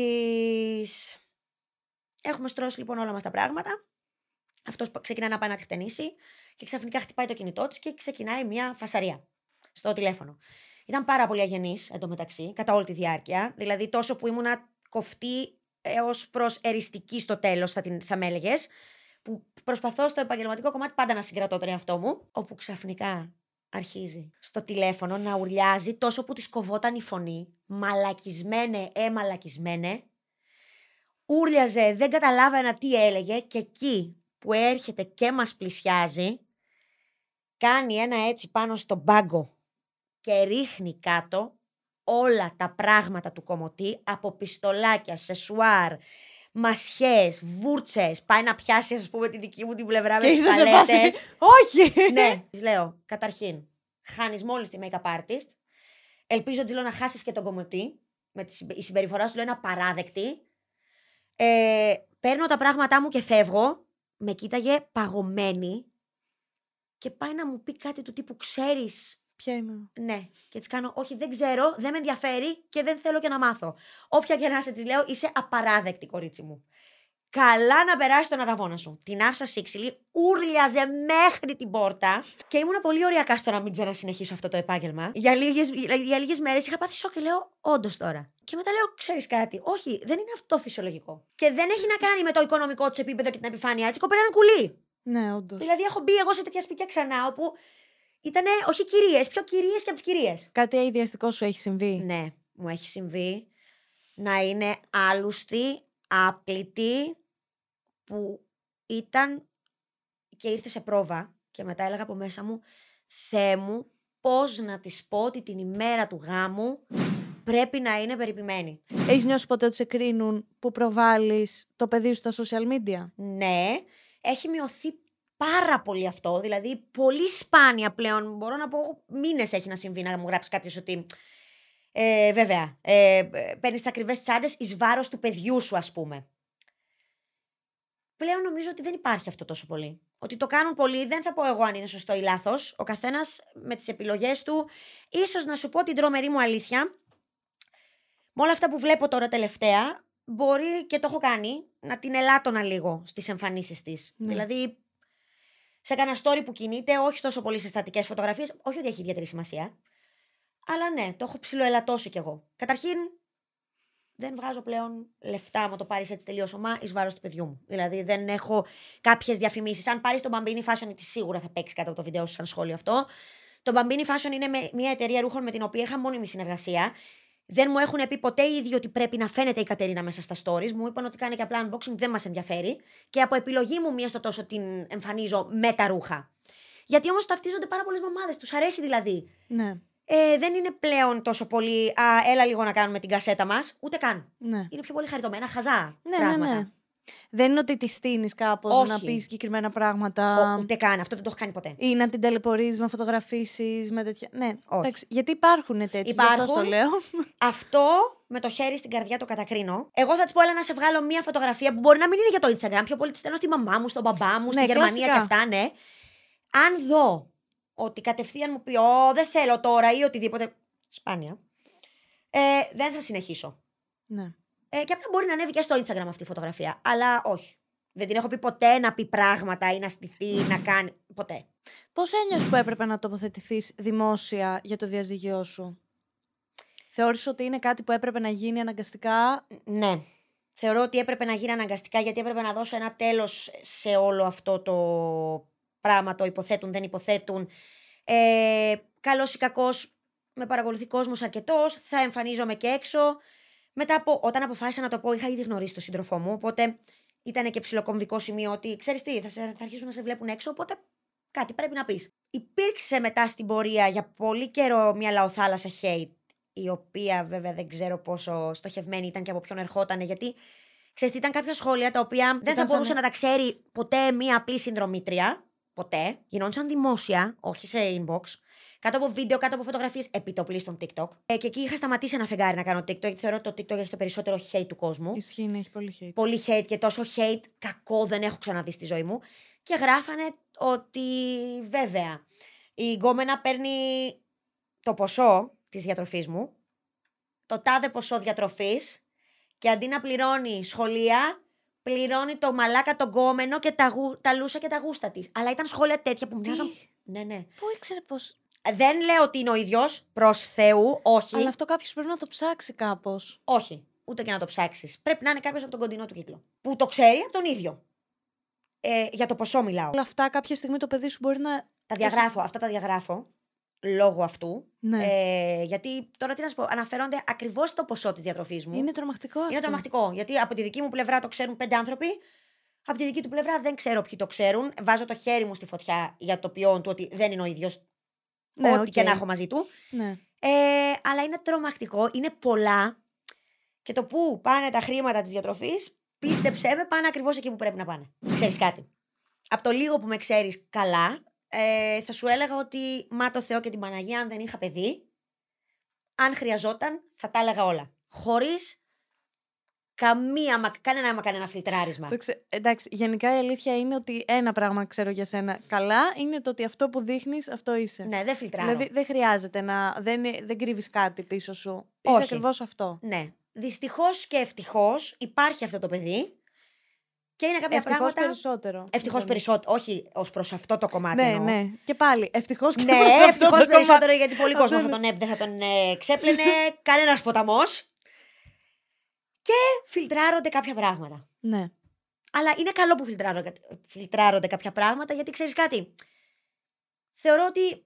Έχουμε στρώσει λοιπόν όλα μας τα πράγματα. Αυτός ξεκινά να πάει να τη χτενίσει και ξαφνικά χτυπάει το κινητό της και ξεκινάει μια φασαρία στο τηλέφωνο. Ήταν πάρα πολύ αγενής εντωμεταξύ, κατά όλη τη διάρκεια. Δηλαδή τόσο που ήμουνα κοφτή έως προς εριστική στο τέλος, θα, την, θα με έλεγες, που προσπαθώ στο επαγγελματικό κομμάτι πάντα να συγκρατώ τον εαυτό μου, όπου ξαφνικά αρχίζει στο τηλέφωνο να ουρλιάζει τόσο που της κοβόταν η φωνή, μαλακισμένε, εμαλακισμένε. Ούρλιαζε, δεν καταλάβαινα τι έλεγε και εκεί που έρχεται και μας πλησιάζει, κάνει ένα έτσι πάνω στον πάγκο και ρίχνει κάτω όλα τα πράγματα του κομωτή από πιστολάκια, σεσουάρ, μασιές, βούρτσες. Πάει να πιάσει, ας πούμε, τη δική μου την πλευρά με τις παλέτε. Όχι! ναι, της λέω, καταρχήν, χάνεις μόλις τη make-up artist. Ελπίζω, να χάσεις και τον κομμωτή. η συμπεριφορά σου λέω είναι απαράδεκτη. Ε, παίρνω τα πράγματά μου και φεύγω. Με κοίταγε παγωμένη και πάει να μου πει κάτι του τύπου ξέρεις Ποια είμαι. Ναι. Και έτσι κάνω, Όχι, δεν ξέρω, δεν με ενδιαφέρει και δεν θέλω και να μάθω. Όποια και να σε της λέω, είσαι απαράδεκτη, κορίτσι μου. Καλά να περάσει τον αραβόνα σου. Την άφησα σύξυλη, ούρλιαζε μέχρι την πόρτα. Και ήμουν πολύ ωριακά στο να μην ξανασυνεχίσω αυτό το επάγγελμα. Για λίγες μέρες είχα πάθει σοκ και λέω, Όντως τώρα. Και μετά λέω, Ξέρεις κάτι. Όχι, δεν είναι αυτό φυσιολογικό. Και δεν έχει να κάνει με το οικονομικό τους επίπεδο και την επιφάνεια. Έτσι, κοπέλα κουλή. Ναι, όντως. Δηλαδή, έχω μπει εγώ σε τέτοια σπίτια ξανά όπου Ήτανε, όχι κυρίες, πιο κυρίες και από τις κυρίες. Κάτι αειδιαστικό σου έχει συμβεί. Ναι, μου έχει συμβεί να είναι άλλουστη, άπλητη, που ήταν και ήρθε σε πρόβα και μετά έλεγα από μέσα μου «Θεέ μου, πώς να της πω ότι την ημέρα του γάμου πρέπει να είναι περιποιημένη». Έχεις νιώσει ποτέ ότι σε κρίνουν που προβάλλεις το παιδί σου στα social media? Ναι, έχει μειωθεί πάρα πολύ αυτό. Δηλαδή, πολύ σπάνια πλέον. Μπορώ να πω, μήνες έχει να συμβεί να μου γράψει κάποιος ότι. Ε, βέβαια, ε, παίρνεις τι ακριβές τσάντες εις βάρος του παιδιού σου, ας πούμε. Πλέον νομίζω ότι δεν υπάρχει αυτό τόσο πολύ. Ότι το κάνουν πολλοί, δεν θα πω εγώ αν είναι σωστό ή λάθος. Ο καθένας με τις επιλογές του. σω να σου πω την τρομερή μου αλήθεια. Με όλα αυτά που βλέπω τώρα τελευταία, μπορεί και το έχω κάνει να την ελάττωνα λίγο στις εμφανίσεις της. Ναι. Δηλαδή, σε κανένα story που κινείται, όχι τόσο πολύ σε στατικές φωτογραφίες. Όχι ότι έχει ιδιαίτερη σημασία. Αλλά ναι, το έχω ψηλοελατώσει κι εγώ. Καταρχήν, δεν βγάζω πλέον λεφτά, άμα το πάρεις έτσι τελείως ομά, εις βάρος του παιδιού μου. Δηλαδή, δεν έχω κάποιες διαφημίσεις. Αν πάρεις τον Bambini Fashion, τη σίγουρα θα παίξεις κάτω από το βίντεο σου σαν σχόλιο αυτό. Το Bambini Fashion είναι μια εταιρεία ρούχων με την οποία είχα μόνιμη συνεργασία δεν μου έχουν πει ποτέ οι ίδιοι ότι πρέπει να φαίνεται η Κατερίνα μέσα στα stories. Μου είπαν ότι κάνει και απλά unboxing, δεν μας ενδιαφέρει. Και από επιλογή μου, μία στο τόσο την εμφανίζω με τα ρούχα. Γιατί όμως ταυτίζονται πάρα πολλές μαμάδες, τους αρέσει δηλαδή. Ναι. Ε, δεν είναι πλέον τόσο πολύ. Α, έλα λίγο να κάνουμε την κασέτα μας, ούτε καν. Ναι. Είναι πιο πολύ χαριτωμένα, χαζά ναι, ναι πράγματα. Ναι, ναι. Δεν είναι ότι τη στείνεις κάπως να πεις συγκεκριμένα πράγματα. Ο, ούτε καν. Αυτό δεν το έχω κάνει ποτέ. Ή να την ταλαιπωρείς με φωτογραφίσεις, με τέτοια. Ναι, όχι. γιατί υπάρχουν τέτοιε. Υπάρχουν. Αυτό το λέω. Αυτό με το χέρι στην καρδιά το κατακρίνω. Εγώ θα της πω, έλα να σε βγάλω μία φωτογραφία που μπορεί να μην είναι για το Instagram. Πιο πολύ τη στέλνω στη μαμά μου, στον μπαμπά μου, στην ναι, Γερμανία κλασικά. και αυτά, ναι. Αν δω ότι κατευθείαν μου πει, Ω, δεν θέλω τώρα ή οτιδήποτε. Σπάνια. Ε, δεν θα συνεχίσω. Ναι. Ε, και απλά μπορεί να ανέβει και στο Instagram αυτή η φωτογραφία. Αλλά όχι. Δεν την έχω πει ποτέ να πει πράγματα ή να στηθεί να κάνει. Ποτέ. Πώς ένιωσες που έπρεπε να τοποθετηθείς δημόσια για το διαζύγιο σου, Θεώρησες ότι είναι κάτι που έπρεπε να γίνει αναγκαστικά. Ναι. Θεωρώ ότι έπρεπε να γίνει αναγκαστικά γιατί έπρεπε να δώσω ένα τέλος σε όλο αυτό το πράγμα. Το υποθέτουν, δεν υποθέτουν. Ε, Καλός ή κακός, με παρακολουθεί κόσμος αρκετός. Θα εμφανίζομαι και έξω. Μετά από, όταν αποφάσισα να το πω, είχα ήδη γνωρίσει τον σύντροφό μου, οπότε ήταν και ψηλοκομβικό σημείο ότι ξέρεις τι, θα, σε, θα αρχίσουν να σε βλέπουν έξω, οπότε κάτι πρέπει να πεις. Υπήρξε μετά στην πορεία για πολύ καιρό μια λαοθάλασσα hate, η οποία βέβαια δεν ξέρω πόσο στοχευμένη ήταν και από ποιον ερχόταν, γιατί ξέρεις, ήταν κάποια σχόλια τα οποία δεν θα μπορούσε να τα ξέρει ποτέ μια απλή συνδρομήτρια. Ποτέ. Γινόντουσαν δημόσια, όχι σε inbox κάτω από βίντεο, κάτω από φωτογραφίες, επιτοπλίστων TikTok. Ε, και εκεί είχα σταματήσει ένα φεγγάρι να κάνω TikTok, γιατί θεωρώ ότι το TikTok έχει το περισσότερο hate του κόσμου. Ισχύει, ναι, έχει πολύ hate. Πολύ hate και τόσο hate, κακό δεν έχω ξαναδεί στη ζωή μου. Και γράφανε ότι βέβαια η γκόμενα παίρνει το ποσό της διατροφής μου, το τάδε ποσό διατροφής, και αντί να πληρώνει σχολεία, πληρώνει το μαλάκα το κόμενο και τα, τα λούσα και τα γούστα της. Αλλά ήταν σχόλια τέτοια που μου Ναι, ναι. Πού ήξερε πώ. Δεν λέω ότι είναι ο ίδιος προς Θεού, όχι. Αλλά αυτό κάποιος πρέπει να το ψάξει κάπως. Όχι. Ούτε και να το ψάξεις. Πρέπει να είναι κάποιος από τον κοντινό του κύκλο. Που το ξέρει από τον ίδιο. Ε, για το ποσό μιλάω. Όλα αυτά κάποια στιγμή το παιδί σου μπορεί να. Τα διαγράφω. Αυτά τα διαγράφω. Λόγω αυτού. Ναι. Ε, γιατί τώρα τι να σου πω, αναφέρονται ακριβώς το ποσό της διατροφής μου. Είναι τρομακτικό αυτό. Είναι τρομακτικό. Γιατί από τη δική μου πλευρά το ξέρουν πέντε άνθρωποι. Από τη δική του πλευρά δεν ξέρω ποιοι το ξέρουν. Βάζω το χέρι μου στη φωτιά για το ποιόν του ότι δεν είναι ο ίδιος ναι, ό,τι και να έχω μαζί του. Ναι. Ε, αλλά είναι τρομακτικό, είναι πολλά. Και το που πάνε τα χρήματα της διατροφής, πίστεψέ με, πάνε ακριβώς εκεί που πρέπει να πάνε. Ξέρεις κάτι. Από το λίγο που με ξέρεις καλά, ε, θα σου έλεγα ότι μα το Θεό και την Παναγία, αν δεν είχα παιδί, αν χρειαζόταν, θα τα έλεγα όλα. Χωρίς Καμία, κανένα μα κανένα φιλτράρισμα. Το ξε... Εντάξει, γενικά η αλήθεια είναι ότι ένα πράγμα ξέρω για σένα καλά είναι το ότι αυτό που δείχνεις, αυτό είσαι. Ναι, δεν φιλτράρω. Δηλαδή δεν χρειάζεται να. Δεν, δεν κρύβεις κάτι πίσω σου. Όχι. Είσαι ακριβώς αυτό. Ναι. Δυστυχώς και ευτυχώς υπάρχει αυτό το παιδί. Και είναι κάποια ευτυχώς πράγματα. περισσότερο. Ευτυχώς περισσότερο. Όχι ως προς αυτό το κομμάτι. Ναι, εννοώ. ναι. Και πάλι. Ευτυχώς ναι, περισσότερο. Ναι, ευτυχώ περισσότερο γιατί πολύ κόσμο θα τον, ε- δεν θα τον ε, ξέπλαινε. Κανένας ποταμός και φιλτράρονται κάποια πράγματα. Ναι. Αλλά είναι καλό που φιλτράρονται, κάποια πράγματα γιατί ξέρεις κάτι. Θεωρώ ότι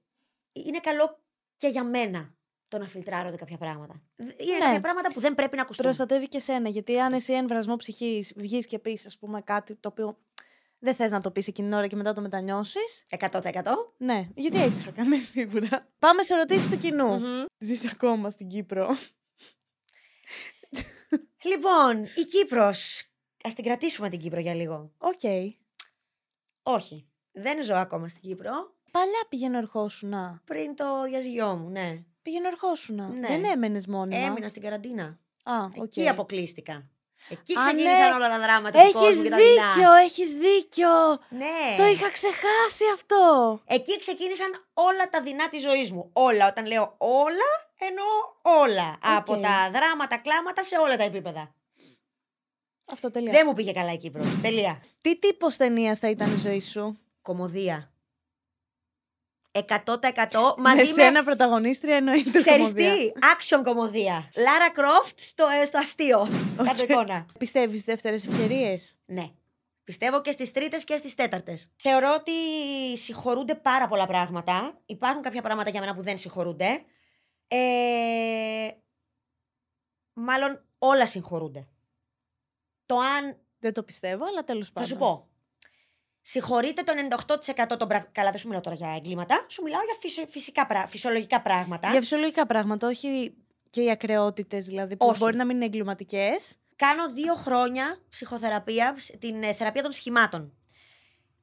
είναι καλό και για μένα το να φιλτράρονται κάποια πράγματα. Είναι ναι. κάποια πράγματα που δεν πρέπει να ακουστούν. Προστατεύει και σένα, γιατί αν εσύ εν βρασμό ψυχής βγεις και πεις, ας πούμε, κάτι το οποίο δεν θες να το πεις εκείνη την ώρα και μετά το μετανιώσεις. 100%. Ναι, γιατί έτσι θα κάνεις σίγουρα. Πάμε σε ερωτήσεις του κοινού. Ζεις ακόμα στην Κύπρο. Λοιπόν, η Κύπρος. Ας την κρατήσουμε την Κύπρο για λίγο. Οκ. Όχι. Δεν ζω ακόμα στην Κύπρο. Παλιά πήγαινε ερχόσουνα. Πριν το διαζυγιό μου, ναι. Πήγαινε ερχόσουνα. Ναι. Δεν έμενες μόνο. Έμεινα στην καραντίνα. Α, οκ. Εκεί αποκλείστηκα. Εκεί ξεκίνησαν ναι. όλα τα δράματα έχεις κόσμου και τα Έχεις δίκιο, έχεις δίκιο. Ναι. Το είχα ξεχάσει αυτό. Εκεί ξεκίνησαν όλα τα δεινά της ζωής μου. Όλα, όταν λέω όλα, εννοώ όλα. Από τα δράματα, κλάματα σε όλα τα επίπεδα. Αυτό τελεία. Δεν μου πήγε καλά εκεί Κύπρο. τελεία. Τι τύπος ταινίας θα ήταν η ζωή σου. Κομμωδία. 100% μαζί με. Σε ένα πρωταγωνίστρια εννοείται. Ξέρεις τι, action κομμωδία. Λάρα Κρόφτ στο, ε, στο αστείο. Okay. Κάτω εικόνα. Πιστεύεις δεύτερες ευκαιρίες. Ναι. Πιστεύω και στις τρίτες και στις τέταρτες. Θεωρώ ότι συγχωρούνται πάρα πολλά πράγματα. Υπάρχουν κάποια πράγματα για μένα που δεν συγχωρούνται. Ε, μάλλον όλα συγχωρούνται. Το αν. Δεν το πιστεύω, αλλά τέλος πάντων. Θα σου πω συγχωρείται το 98% των πραγμάτων. Καλά, δεν σου μιλάω τώρα για εγκλήματα. Σου μιλάω για φυσικά, φυσιολογικά πράγματα. Για φυσιολογικά πράγματα, όχι και οι ακρεότητες δηλαδή, που όχι. μπορεί να μην είναι εγκληματικές. Κάνω δύο χρόνια ψυχοθεραπεία, την ε, θεραπεία των σχημάτων.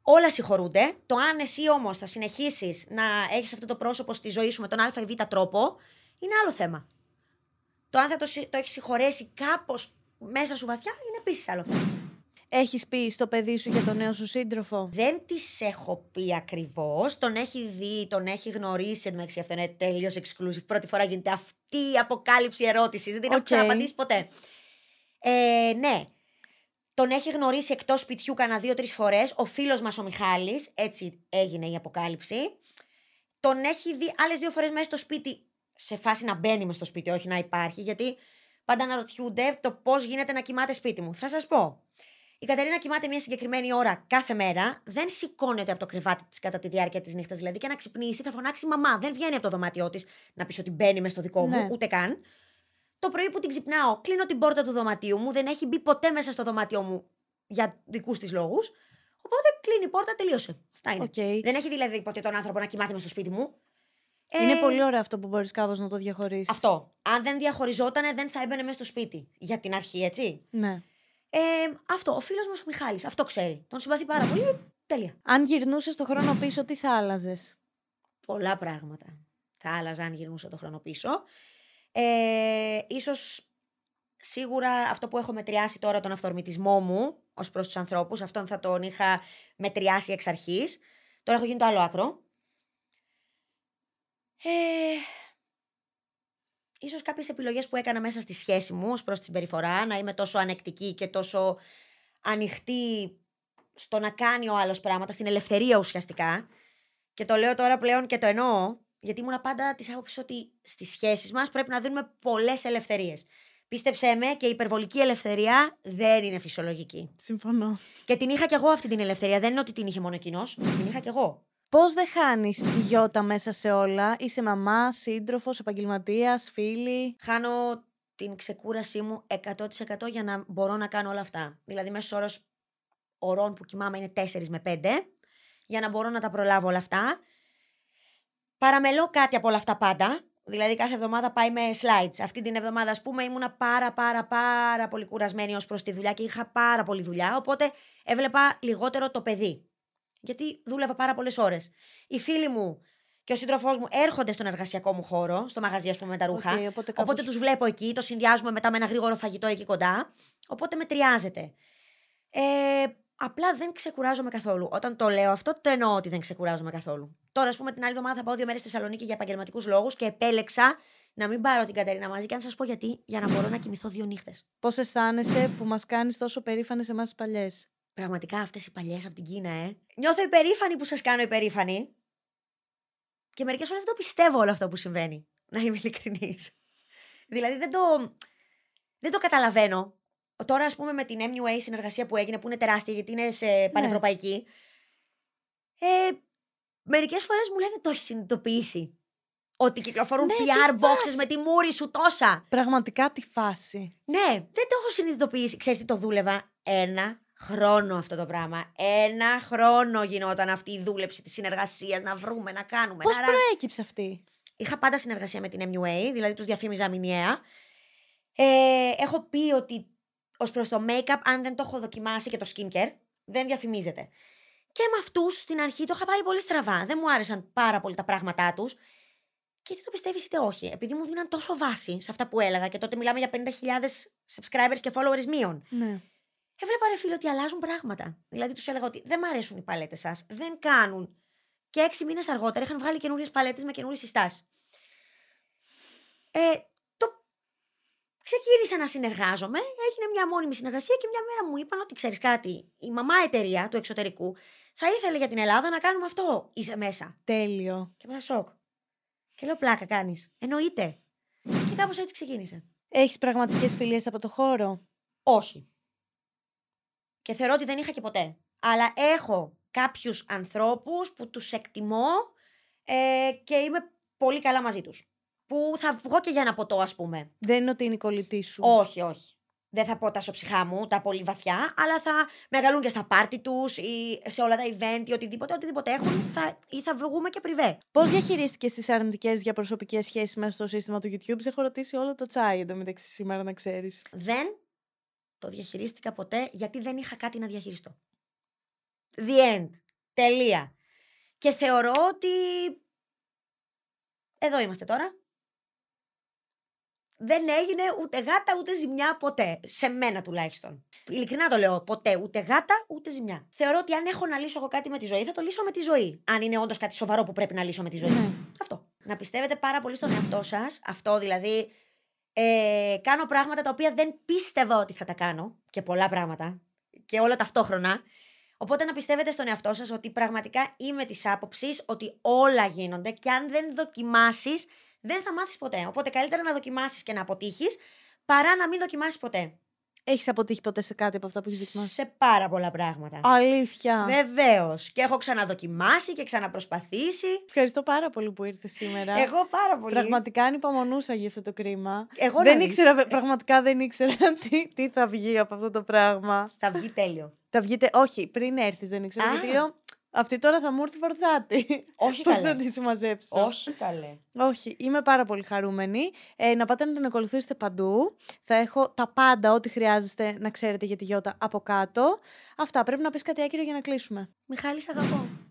Όλα συγχωρούνται. Το αν εσύ όμως θα συνεχίσεις να έχεις αυτό το πρόσωπο στη ζωή σου με τον Α ή Β τρόπο, είναι άλλο θέμα. Το αν θα το, το έχεις συγχωρέσει κάπως μέσα σου βαθιά είναι επίσης άλλο θέμα. Έχεις πει στο παιδί σου για τον νέο σου σύντροφο. Δεν της έχω πει ακριβώς. Τον έχει δει, τον έχει γνωρίσει. Εν μεταξύ, αυτό είναι τέλειω exclusive. Πρώτη φορά γίνεται αυτή η αποκάλυψη ερώτησης. Δεν την έχω ξαναπαντήσει ποτέ. Ε, ναι. Τον έχει γνωρίσει εκτός σπιτιού κανένα δύο-τρει φορές. Ο φίλος μας ο Μιχάλης. Έτσι έγινε η αποκάλυψη. Τον έχει δει άλλες δύο φορές μέσα στο σπίτι. Σε φάση να μπαίνει μες στο σπίτι, όχι να υπάρχει. Γιατί πάντα αναρωτιούνται το πώς γίνεται να κοιμάται σπίτι μου. Θα σας πω. Η Κατερίνα κοιμάται μια συγκεκριμένη ώρα κάθε μέρα, δεν σηκώνεται από το κρεβάτι της κατά τη διάρκεια της νύχτας. Δηλαδή, και να ξυπνήσει, θα φωνάξει μαμά. Δεν βγαίνει από το δωμάτιό της να πεις ότι μπαίνει μες στο δικό μου, ναι. ούτε καν. Το πρωί που την ξυπνάω, κλείνω την πόρτα του δωματίου μου, δεν έχει μπει ποτέ μέσα στο δωμάτιό μου για δικούς της λόγους. Οπότε κλείνει η πόρτα, τελείωσε. Αυτά είναι. Δεν έχει δηλαδή ποτέ τον άνθρωπο να κοιμάται μες στο σπίτι μου. Είναι ε, πολύ ωραίο αυτό που μπορείς κάπως να το διαχωρίσει. Αυτό. Αν δεν διαχωριζόταν, δεν θα έμπαινε μέσα στο σπίτι. Για την αρχή, έτσι. Ναι αυτό, ο φίλος μας ο Μιχάλης, αυτό ξέρει. Τον συμπαθεί πάρα πολύ. Τέλεια. Αν γυρνούσες το χρόνο πίσω, τι θα άλλαζες. Πολλά πράγματα. Θα άλλαζα αν γυρνούσα το χρόνο πίσω. Ε, ίσως σίγουρα αυτό που έχω μετριάσει τώρα τον αυθορμητισμό μου ως προς τους ανθρώπους, αυτόν θα τον είχα μετριάσει εξ αρχής. Τώρα έχω γίνει το άλλο άκρο. Ε, ίσως κάποιες επιλογές που έκανα μέσα στη σχέση μου ως προς τη συμπεριφορά, να είμαι τόσο ανεκτική και τόσο ανοιχτή στο να κάνει ο άλλος πράγματα, στην ελευθερία ουσιαστικά. Και το λέω τώρα πλέον και το εννοώ, γιατί ήμουν πάντα της άποψης ότι στις σχέσεις μας πρέπει να δίνουμε πολλές ελευθερίες. Πίστεψέ με και η υπερβολική ελευθερία δεν είναι φυσιολογική. Συμφωνώ. Και την είχα κι εγώ αυτή την ελευθερία. Δεν είναι ότι την είχε μόνο εκείνος. την είχα κι εγώ. Πώς δεν χάνεις τη γιώτα μέσα σε όλα. Είσαι μαμά, σύντροφος, επαγγελματίας, φίλη. Χάνω την ξεκούρασή μου 100% για να μπορώ να κάνω όλα αυτά. Δηλαδή, μέσω όρος ωρών που κοιμάμαι είναι 4 με 5, για να μπορώ να τα προλάβω όλα αυτά. Παραμελώ κάτι από όλα αυτά πάντα. Δηλαδή, κάθε εβδομάδα πάει με slides. Αυτή την εβδομάδα, ας πούμε, ήμουνα πάρα, πάρα, πάρα πολύ κουρασμένη ως προς τη δουλειά και είχα πάρα πολύ δουλειά. Οπότε έβλεπα λιγότερο το παιδί γιατί δούλευα πάρα πολλές ώρες. Οι φίλοι μου και ο σύντροφός μου έρχονται στον εργασιακό μου χώρο, στο μαγαζί, ας πούμε, με τα ρούχα. οπότε κάπως... οπότε τους βλέπω εκεί, το συνδυάζουμε μετά με ένα γρήγορο φαγητό εκεί κοντά. Οπότε μετριάζεται. Ε, απλά δεν ξεκουράζομαι καθόλου. Όταν το λέω αυτό, το εννοώ ότι δεν ξεκουράζομαι καθόλου. Τώρα, ας πούμε, την άλλη εβδομάδα θα πάω δύο μέρες στη Θεσσαλονίκη για επαγγελματικούς λόγους και επέλεξα να μην πάρω την Κατερίνα μαζί και αν σας πω γιατί, για να μπορώ να κοιμηθώ δύο νύχτες. Πώς αισθάνεσαι που μας κάνεις τόσο περήφανες εμάς τις παλιές. Πραγματικά αυτές οι παλιές από την Κίνα, ε. Νιώθω υπερήφανη που σας κάνω υπερήφανη. Και μερικές φορές δεν το πιστεύω όλο αυτό που συμβαίνει. Να είμαι ειλικρινής. δηλαδή δεν το. Δεν το καταλαβαίνω. Τώρα, ας πούμε, με την MUA συνεργασία που έγινε, που είναι τεράστια γιατί είναι σε ναι. πανευρωπαϊκή. Ναι. Ε, μερικές φορές μου λένε το έχεις συνειδητοποιήσει. Ότι κυκλοφορούν ναι, PR boxes με τη μούρη σου τόσα. Πραγματικά τη φάση. Ναι, δεν το έχω συνειδητοποιήσει. Ξέρεις το δούλευα ένα χρόνο αυτό το πράγμα. Ένα χρόνο γινόταν αυτή η δούλεψη της συνεργασίας, να βρούμε, να κάνουμε. Πώς να... προέκυψε αυτή. Είχα πάντα συνεργασία με την MUA, δηλαδή τους διαφήμιζα μηνιαία. Ε, έχω πει ότι ως προς το make-up, αν δεν το έχω δοκιμάσει και το skincare, δεν διαφημίζεται. Και με αυτούς στην αρχή το είχα πάρει πολύ στραβά. Δεν μου άρεσαν πάρα πολύ τα πράγματά τους. Και είτε το πιστεύεις είτε όχι. Επειδή μου δίναν τόσο βάση σε αυτά που έλεγα και τότε μιλάμε για 50.000 subscribers και followers μείον. Ναι έβλεπα ρε φίλε ότι αλλάζουν πράγματα. Δηλαδή τους έλεγα ότι δεν μ' αρέσουν οι παλέτες σας, δεν κάνουν. Και έξι μήνες αργότερα είχαν βγάλει καινούριες παλέτες με καινούριες συστάσεις. Ε, το... Ξεκίνησα να συνεργάζομαι, έγινε μια μόνιμη συνεργασία και μια μέρα μου είπαν ότι ξέρεις κάτι, η μαμά εταιρεία του εξωτερικού θα ήθελε για την Ελλάδα να κάνουμε αυτό. Είσαι μέσα. Τέλειο. Και μετά σοκ. Και λέω πλάκα κάνεις. Εννοείται. Και κάπως έτσι ξεκίνησε. Έχεις πραγματικές φιλίες από το χώρο. Όχι και θεωρώ ότι δεν είχα και ποτέ. Αλλά έχω κάποιους ανθρώπους που τους εκτιμώ ε, και είμαι πολύ καλά μαζί τους. Που θα βγω και για ένα ποτό ας πούμε. Δεν είναι ότι είναι η κολλητή σου. Όχι, όχι. Δεν θα πω τα ψυχά μου, τα πολύ βαθιά, αλλά θα μεγαλούν και στα πάρτι τους ή σε όλα τα event ή οτιδήποτε, οτιδήποτε έχουν θα, ή θα βγούμε και πριβέ. Πώς διαχειρίστηκες τις αρνητικές διαπροσωπικές σχέσεις μέσα στο σύστημα του YouTube, σε έχω ρωτήσει όλο το τσάι εντωμεταξύ σήμερα, να ξέρεις. Δεν το διαχειρίστηκα ποτέ γιατί δεν είχα κάτι να διαχειριστώ. The end. Τελεία. Και θεωρώ ότι εδώ είμαστε τώρα. Δεν έγινε ούτε γάτα ούτε ζημιά ποτέ. Σε μένα τουλάχιστον. Ειλικρινά το λέω. Ποτέ ούτε γάτα ούτε ζημιά. Θεωρώ ότι αν έχω να λύσω εγώ κάτι με τη ζωή, θα το λύσω με τη ζωή. Αν είναι όντως κάτι σοβαρό που πρέπει να λύσω με τη ζωή. Ναι. Αυτό. Να πιστεύετε πάρα πολύ στον εαυτό σας. Αυτό δηλαδή ε, κάνω πράγματα τα οποία δεν πίστευα ότι θα τα κάνω και πολλά πράγματα και όλα ταυτόχρονα. Οπότε να πιστεύετε στον εαυτό σας ότι πραγματικά είμαι της άποψης ότι όλα γίνονται και αν δεν δοκιμάσεις δεν θα μάθεις ποτέ. Οπότε καλύτερα να δοκιμάσεις και να αποτύχεις παρά να μην δοκιμάσεις ποτέ. Έχεις αποτύχει ποτέ σε κάτι από αυτά που έχεις δοκιμάσει. Σε πάρα πολλά πράγματα. Αλήθεια. Βεβαίως. Και έχω ξαναδοκιμάσει και ξαναπροσπαθήσει. Ευχαριστώ πάρα πολύ που ήρθες σήμερα. Εγώ πάρα πολύ. Πραγματικά ανυπομονούσα για αυτό το κρίμα. Εγώ δεν ήξερα, πραγματικά δεν ήξερα τι, τι θα βγει από αυτό το πράγμα. Θα βγει τέλειο. Θα βγείτε, όχι, πριν έρθεις δεν ήξερα. Γιατί λέω, αυτή τώρα θα μου έρθει φορτζάτη. Όχι καλέ. θα τη συμμαζέψω. Όχι καλέ. Όχι, είμαι πάρα πολύ χαρούμενη. Ε, να πάτε να την ακολουθήσετε παντού. Θα έχω τα πάντα ό,τι χρειάζεστε να ξέρετε για τη Γιώτα από κάτω. Αυτά, πρέπει να πεις κάτι άκυρο για να κλείσουμε. Μιχάλη, αγαπώ.